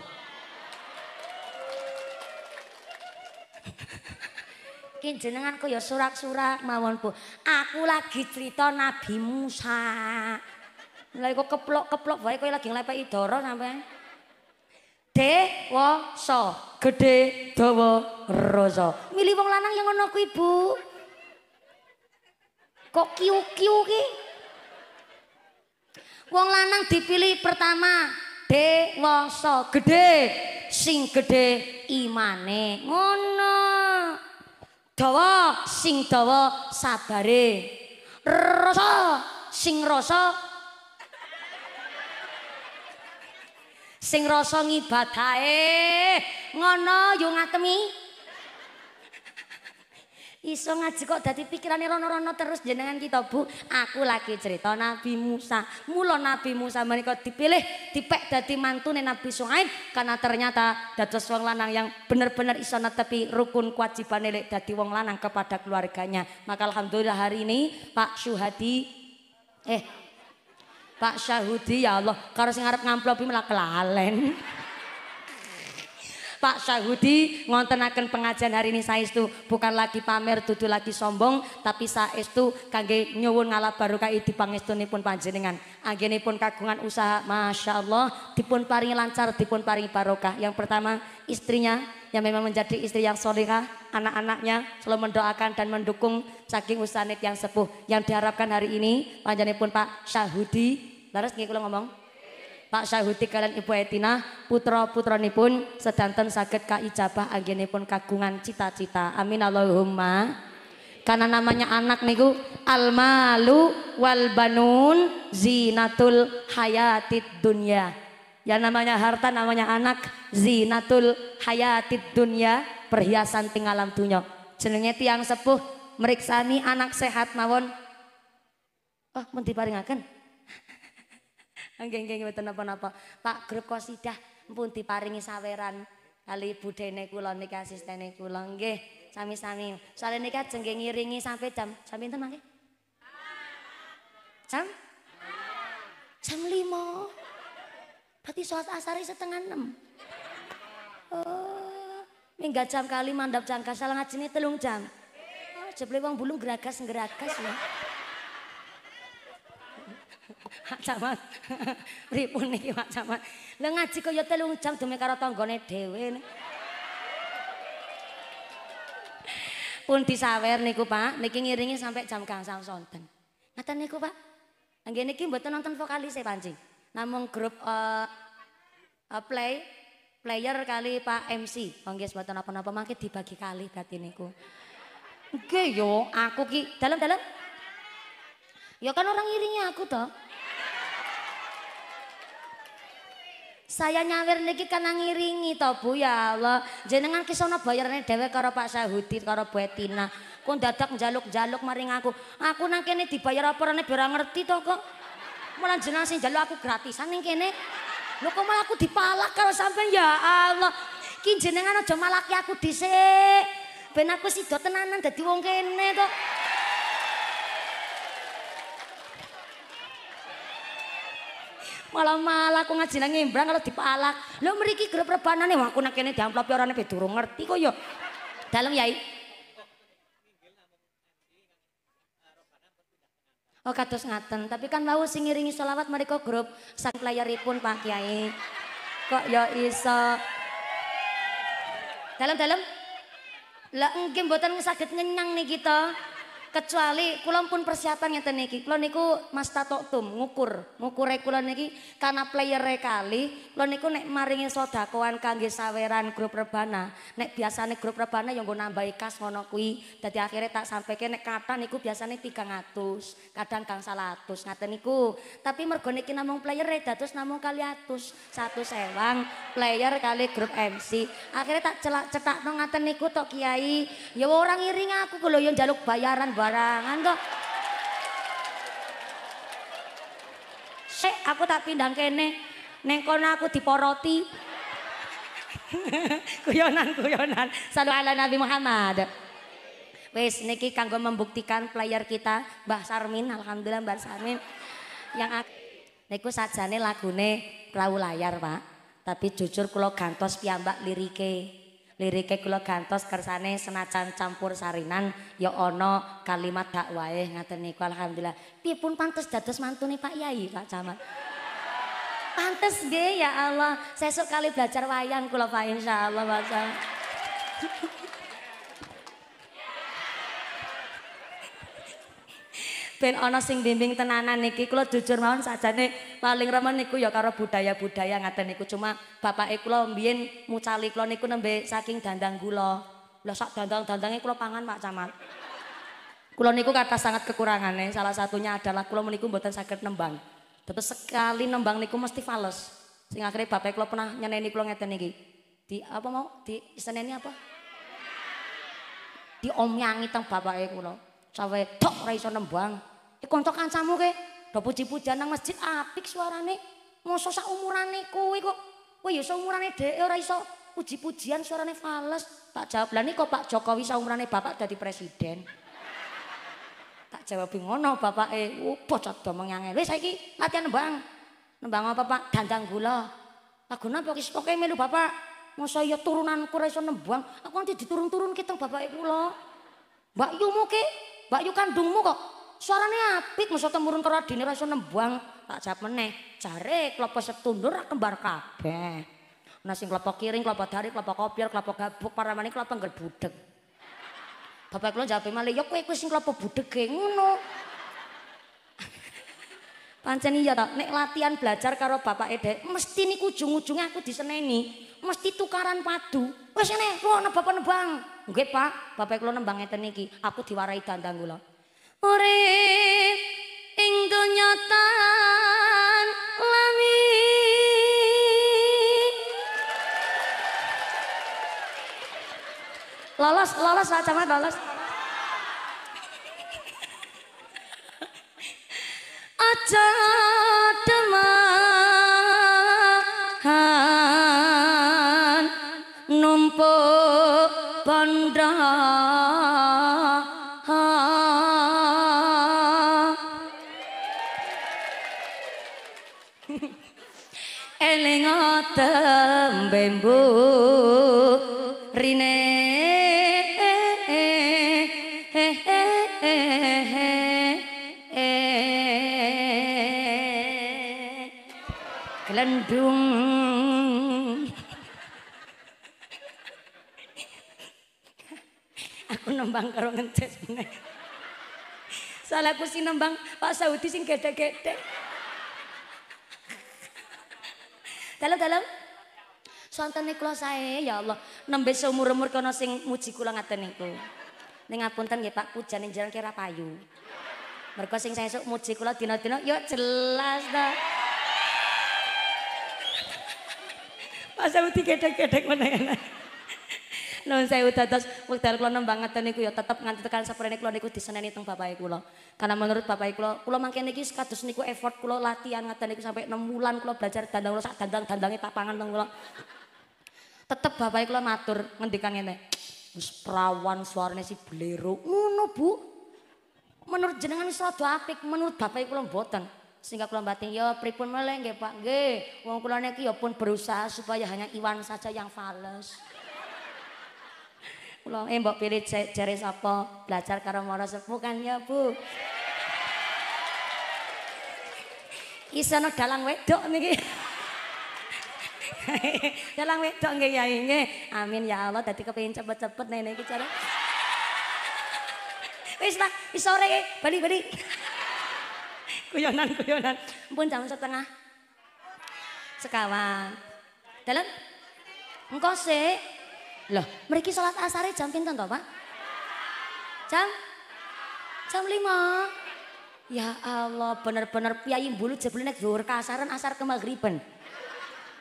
iki jenengan kaya surak-surak mawon Bu. Aku lagi cerita Nabi Musa. Lha kok keplok-keplok wae kok lagi nglepeki idoro, sampean. De wa so, gede dawa rasa. Milih wong lanang yang ngono kuwi, Bu. Kok kiu-kiu ki? Wong lanang dipilih pertama dewasa, gede sing gede imane. Ngono. Dawa sing dawa sabare. Rasa sing rasa sing rasa ngibadahe ngono yo ngatemi iso ngaji kok dadi pikirane rono-rono terus jenengan kita Bu aku lagi cerita Nabi Musa mula Nabi Musa menika dipilih dipek dadi mantune Nabi Suhaib karena ternyata dados wong lanang yang bener-bener iso netepi rukun kewajiban lek dadi wong lanang kepada keluarganya maka alhamdulillah hari ini Pak Syuhadi eh Pak syahudi ya Allah kalau sing arep ngamplopi malah kelalen Pak Syahudi ngontenakan pengajian hari ini saya itu bukan lagi pamer dudu lagi sombong tapi saya itu kangge nyuwun ngalap pangestu pun panjenengan pun kagungan usaha Masya Allah dipun paring lancar dipun paring barokah yang pertama istrinya yang memang menjadi istri yang solehah anak-anaknya selalu mendoakan dan mendukung saking usanit yang sepuh yang diharapkan hari ini panjenengan pun Pak Syahudi Laras nggih kula ngomong. Pak Syahuti kalian Ibu Etina putra putronipun sedanten saged kaijabah anggenipun kagungan cita-cita. Amin Allahumma. Karena namanya anak niku almalu wal banun zinatul hayatid dunya. yang namanya harta namanya anak zinatul hayatid dunya perhiasan tinggalan alam dunya. Jenenge tiang sepuh meriksani anak sehat mawon. Oh, menti paringaken. Nggih-nggih mboten apa-apa. Pak grup kosidah mpun diparingi saweran kali budene kula niki asistene kula sami-sami. Soale niki ajeng ngiringi sampai jam jam itu mangke? Jam? Jam limo. Berarti sholat asari setengah enam. Oh, minggat jam kali mandap jangka salah ngajine telung jam. Oh, jeble bulung geragas-geragas ya. Pak Camat. Pripun niki Pak Camat? Lah ngaji kaya 3 jam demi karo tanggane dhewe. Pun disawer niku Pak, niki ngiringi sampai jam gangsal sonten. Ngaten niku Pak. Nggih niki mboten nonton vokalise pancing. Namung grup uh, uh, play player kali Pak MC. Oh nggih mboten apa-apa mangke dibagi kali berarti niku. Nggih yo, aku ki dalam-dalam. Ya kan orang iringnya aku toh. Saya nyawir niki kana ngiringi to Bu ya Allah. Jenengan ki sono bayarane dhewe karo Pak Sahudi karo Bu Etina. Ku dadak njaluk-njaluk maring aku. Aku nang kene dibayar apa rene ora ngerti to kok. Malah jenengan sing njaluk aku gratisan ning kene. Lho kok malah aku dipalak karo sampean ya Allah. Ki jenengan aja malaki aku dhisik. Ben aku sida tenanan dadi wong kene to. malah malah aku ngaji nang ngembrang kalau dipalak. lo mriki grup rebanane wah aku nang kene diamplopi orane be bedurung ngerti kok ya. dalam Yai. Oh kados ngaten, tapi kan wau sing ngiringi selawat mereka grup sang playeripun Pak Kiai. Kok ya iso Dalam-dalam? Lah engke mboten saged nyenyang niki to kecuali kulon pun persiapan yang niki. Kula niku Mas tum ngukur, ngukur kula niki karena player kali, kula niku nek maringi sedakoan kangge saweran grup rebana, nek biasane grup rebana yang guna nambahi kas ngono jadi akhirnya tak ke nek kata niku tiga 300, kadang kang 100 ngaten niku. Tapi mergo niki namung playere terus namung kali atus, satu sewang player kali grup MC. Akhirnya tak celak cetak ngaten niku tok Kiai. Ya orang iring aku kalau yang jaluk bayaran sembarangan kok, Sik, aku tak pindang kene. Neng kono aku diporoti. kuyonan, kuyonan. Salu ala Nabi Muhammad. Wes niki kanggo membuktikan player kita Mbah Sarmin, alhamdulillah Mbah Sarmin yang niku sajane lagune perahu layar, Pak. Tapi jujur kalau gantos piyambak lirike. Liriknya kula gantos kersane senacan campur sarinan ya ana kalimat dak wae ngaten niku alhamdulillah pipun pantes dados mantune Pak Yai Pak Camat pantes nggih ya Allah sesuk kali belajar wayang kula Pak insyaallah Pak Camat ben ana sing bimbing tenanan niki kula jujur mawon sajane paling remen niku ya karo budaya-budaya ngaten niku cuma bapake kula mbiyen mucali kula niku nembe saking dandang kula. Lah sak dandang-dandange kula pangan Pak Camat. Kula niku kata sangat kekurangannya salah satunya adalah kula meniku mboten saged nembang. Terus sekali nembang niku mesti fales. Sing akhirnya bapak kula pernah nyeneni kula ngeten niki. Di apa mau? Di seneni apa? Di omyangi teng bapake kula. Cawe tok ora iso nembang. Konco kancamu ke, do puji-pujian nang masjid apik suarane. Mosok sak umurane kowe kok. Kowe ya umurane dhek ora iso puji-pujian suarane fales. Tak jawab, lah kok Pak Jokowi saumurane bapak jadi presiden. Tak jawab ngono bapake, "Oh, uh, cak, do mengangel. Wis saiki latihan nembang. Nembang apa, Pak? Dandang gula. Lagune napa, wis pokoke melu bapak. Masa ya turunanku ora iso nembang, aku nanti diturun-turun kiteng bapake kula. Mbak Yumu ke? Mbak Yu kandungmu kok suarane apik masa temurun karo adine ra iso nembang tak jawab meneh jare klopo setundur kembar kabeh nah sing klopo kiring klopo dari klopo kopior klopo gabuk paramane klopo ngger budek bapak kula jawab malah ya kowe kuwi sing klopo budheke ngono pancen iya tak nek latihan belajar karo bapak ede, mesti niku ujung ujungnya aku diseneni mesti tukaran padu wis ngene ruwono bapak nembang nggih Pak bapak kula nembang ngeten iki aku diwarai dandang kula urip ing donya tan lami lolos lolos lah camat lolos teman numpuk pondok Eh. Salah aku nembang Pak Saudi sing gedek-gedek. Dalam-dalam. Sontene kula sae ya Allah, nembe seumur-umur kono sing muji kula ngaten niku. Ning ngapunten nggih Pak, pujane jalan kira payu. Mergo sing sok muji kula dina-dina ya jelas ta. Pak Saudi gedek-gedek meneh saya Nuwun sewu dados wekdal kula nembang ngeten niku ya tetap nganti tekan saprene kula niku diseneni teng bapak lo Karena menurut bapak lo kula makin niki sekatus niku effort kula latihan ngeten niku sampai enam bulan kula belajar dandang lo sak dandang-dandange tapangan pangan teng kula. Tetep bapak kula matur ngendikan ngene. Wis prawan suaranya si beliru Ngono, Bu. Menurut jenengan iso rada apik, menurut bapak lo mboten. sehingga kula batin ya pripun meleng nggih Pak nggih wong kula niki ya pun berusaha supaya hanya Iwan saja yang fales Kula eh mbok pilih jare sapa? Belajar karo Mara Sepuh kan ya, Bu. Isono dalang wedok niki. dalang wedok nggih Yai nggih. Amin ya Allah dadi kepengin cepet-cepet nenek iki jare. Wis lah, wis sore, bali-bali. Kuyonan, kuyonan. Mpun jam setengah. Sekawan. Dalam? Engko sik. Loh, mereka sholat asar jam pinten toh Pak? Jam? Jam lima. Ya Allah, bener-bener piyayi bulu jebule nek dhuwur kasaran asar ke magriben.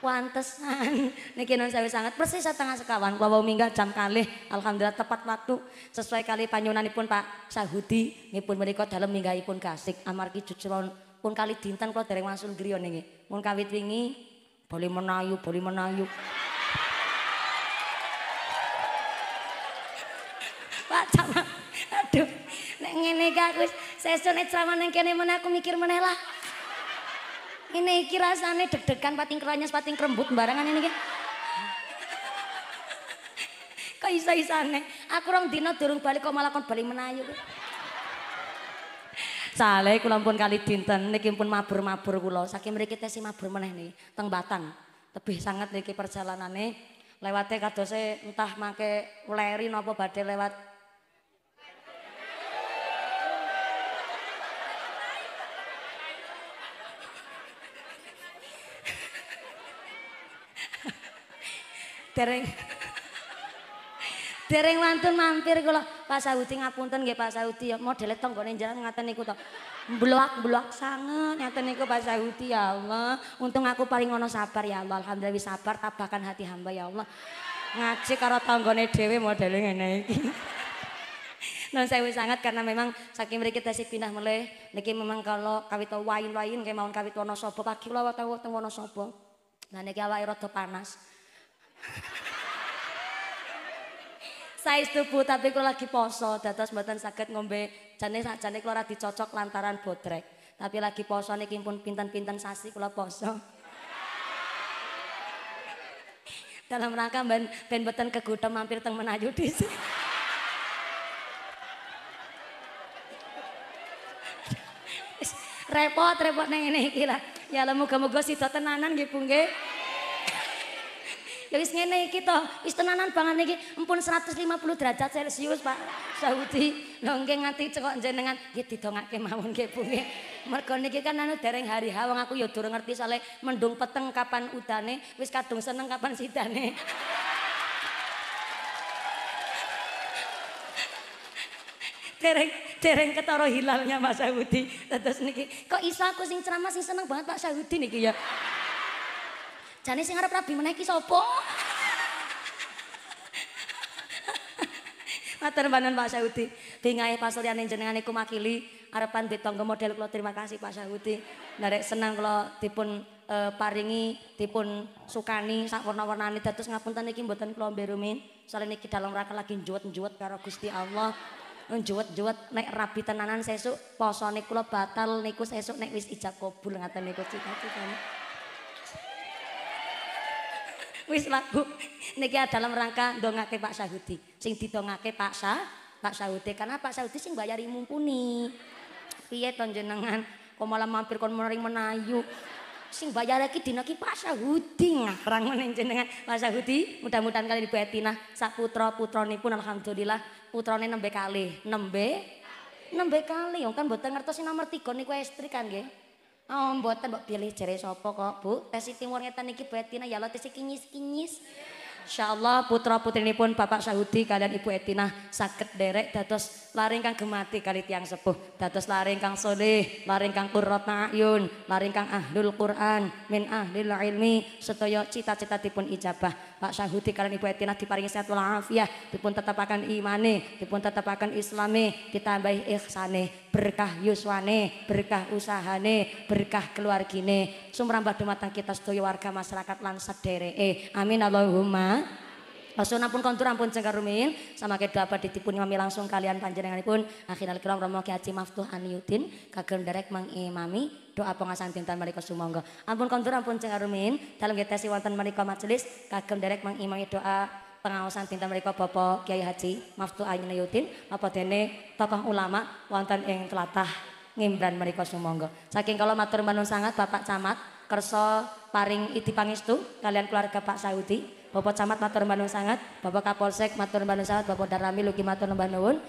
Wantesan, niki non saya sangat persis setengah sekawan. Kalau mau minggah jam kali, alhamdulillah tepat waktu sesuai kali panyunanipun Pak Sahudi, pun mereka dalam minggahipun kasik, amarki jujur pun kali dinten kalau dereng langsung griya niki. Mun kawit wingi boleh menayu, boleh menayu. ceramah. Aduh, nek ngene iki aku sesone ceramah nang kene mana aku mikir meneh lah. Ini iki rasane deg-degan pating keranyas pating kerembut barangan ini iki. Kok iso isane Aku rong dina durung balik kok malah kon balik menayu. Sale kula pun kali dinten niki pun mabur-mabur kula. Saking mriki tesi mabur meneh niki teng Batang. Tebih sangat niki perjalanane lewate kadose entah mangke leri napa badhe lewat Dereng Dereng wantun mampir kula Pak Saudi ngapunten nggih Pak Saudi ya modele tanggane jalan ngaten niku to. Blok-blok sanget ngaten niku Pak Saudi ya Allah. Untung aku paling ono sabar ya Allah. Alhamdulillah wis sabar tabahkan hati hamba ya Allah. Ngaji karo tanggane dhewe modele ngene iki. non sewu sangat karena memang saking mriki tesih pindah mulai niki memang kalau kawita wain-wain kemawon kawit Wonosobo pagi kula weteng Wonosobo. Nah niki awake rada panas. Saya tubuh tapi kalau lagi poso datos mboten sakit ngombe jane sakjane kula ora cocok lantaran botrek. Tapi lagi poso nih pun pinten-pinten sasi lagi poso. Dalam rangka ben ben beten kegutem mampir teng di sini. repot repot neng ini kira ya lah moga moga sih tenanan gitu nggih Ya wis ngene iki to, wis tenanan banget iki. Empun 150 derajat Celcius, Pak Saudi. Lho nggih nganti cekok jenengan nggih ya didongake mawon nggih Bu Mergo niki kan anu dereng hari hawang aku ya durung ngerti soalé mendung peteng kapan udane, wis kadung seneng kapan sidane. dereng dereng ketara hilalnya Mas Saudi. Terus niki kok iso aku sing ceramah sing seneng banget Pak Saudi niki ya. Jane sing ngarep rabi meneh ki sapa? Matur nuwun Pak Saudi. Dingae pasaryane jenengan iku makili arepan ditangga model kula terima kasih Pak Saudi. Narek senang kula dipun e, paringi dipun sukani sak warna-warnane dados ngapunten iki mboten kula mberumin. Soale niki dalam raka lagi njuwet-njuwet karo Gusti Allah. Njuwet-njuwet nek rabi tenanan sesuk posone kula batal niku sesuk nek wis ijab kabul ngaten niku cita-citane wis mabuk niki dalam rangka ndongake Pak Sahuti. sing ditongake Pak Sa Pak Sahuti. karena Pak Sahuti sing bayari mumpuni piye to jenengan kok malah mampir kon mering menayu sing bayar iki dina ki Pak Sahuti ngaprang meneng jenengan Pak Sahuti. mudah-mudahan kali Etina sak putra putronipun alhamdulillah putrane nembe kalih nembe nembe kali kan mboten ngertos nomor 3 niku estri kan nggih Oh, mboten mbok pilih jere sapa kok, Bu? Tesi timur ngeten iki Betina ya lo tes kinyis-kinyis. Insyaallah putra-putrinipun Bapak Syahudi kalian Ibu Etina sakit derek dados laring kang gemati kali tiang sepuh dados laring kang soleh laring kang qurrat ayun laring kang ahlul Quran min ahlil ilmi setoyo cita-cita dipun ijabah Pak Syahuti kalian Ibu Etina diparingi sehat wal tipun dipun tetepaken imane dipun tetepaken islame ditambahi ihsane berkah yuswane berkah usahane berkah keluargine sumrambah dumateng kita sedaya warga masyarakat lan sedereke amin Allahumma Wasuna pun kontur ampun jengkar rumin sama kita apa ditipun mami langsung kalian pun akhirnya kiram romo kiaci maftuh aniyudin kagem derek mengimami doa pengasang dinten mereka sumangga ampun kontur ampun jengkar rumin dalam getesi wonten mereka majelis kagem derek mengimami doa pengawasan dinten mereka popo Kiai Haji Maftuh Ayunayudin apa dene tokoh ulama wonten yang telatah ngimbran mereka sumangga saking kalau matur manun sangat Bapak Camat kerso paring iti tuh kalian keluarga Pak Saudi Bapak Camat matur Bandung sangat, Bapak Kapolsek matur Bandung sangat, Bapak Darami ugi matur nuwun.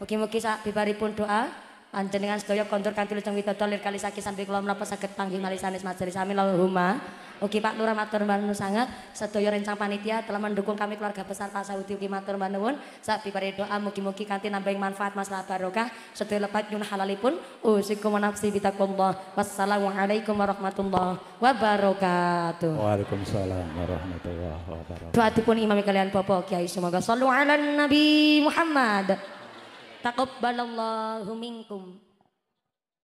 Mugi-mugi sak bibaripun doa panjenengan sedaya kontur kanthi lujeng widodo lir kali saki sampe kula menapa saged panggih mali sanes majelis amin Allahumma Oke Pak Lurah matur nuwun sangat sedaya rencang panitia telah mendukung kami keluarga besar Pak Saudi ugi matur nuwun sabdi pare doa mugi-mugi kanthi nambah manfaat masalah barokah sedaya lebat nyun halalipun usikum nafsi bitaqwallah wassalamualaikum warahmatullahi wabarakatuh Waalaikumsalam warahmatullahi wabarakatuh dipun imam kalian Bapak Kiai semoga sallu ala Nabi Muhammad Taqabbalallahu minkum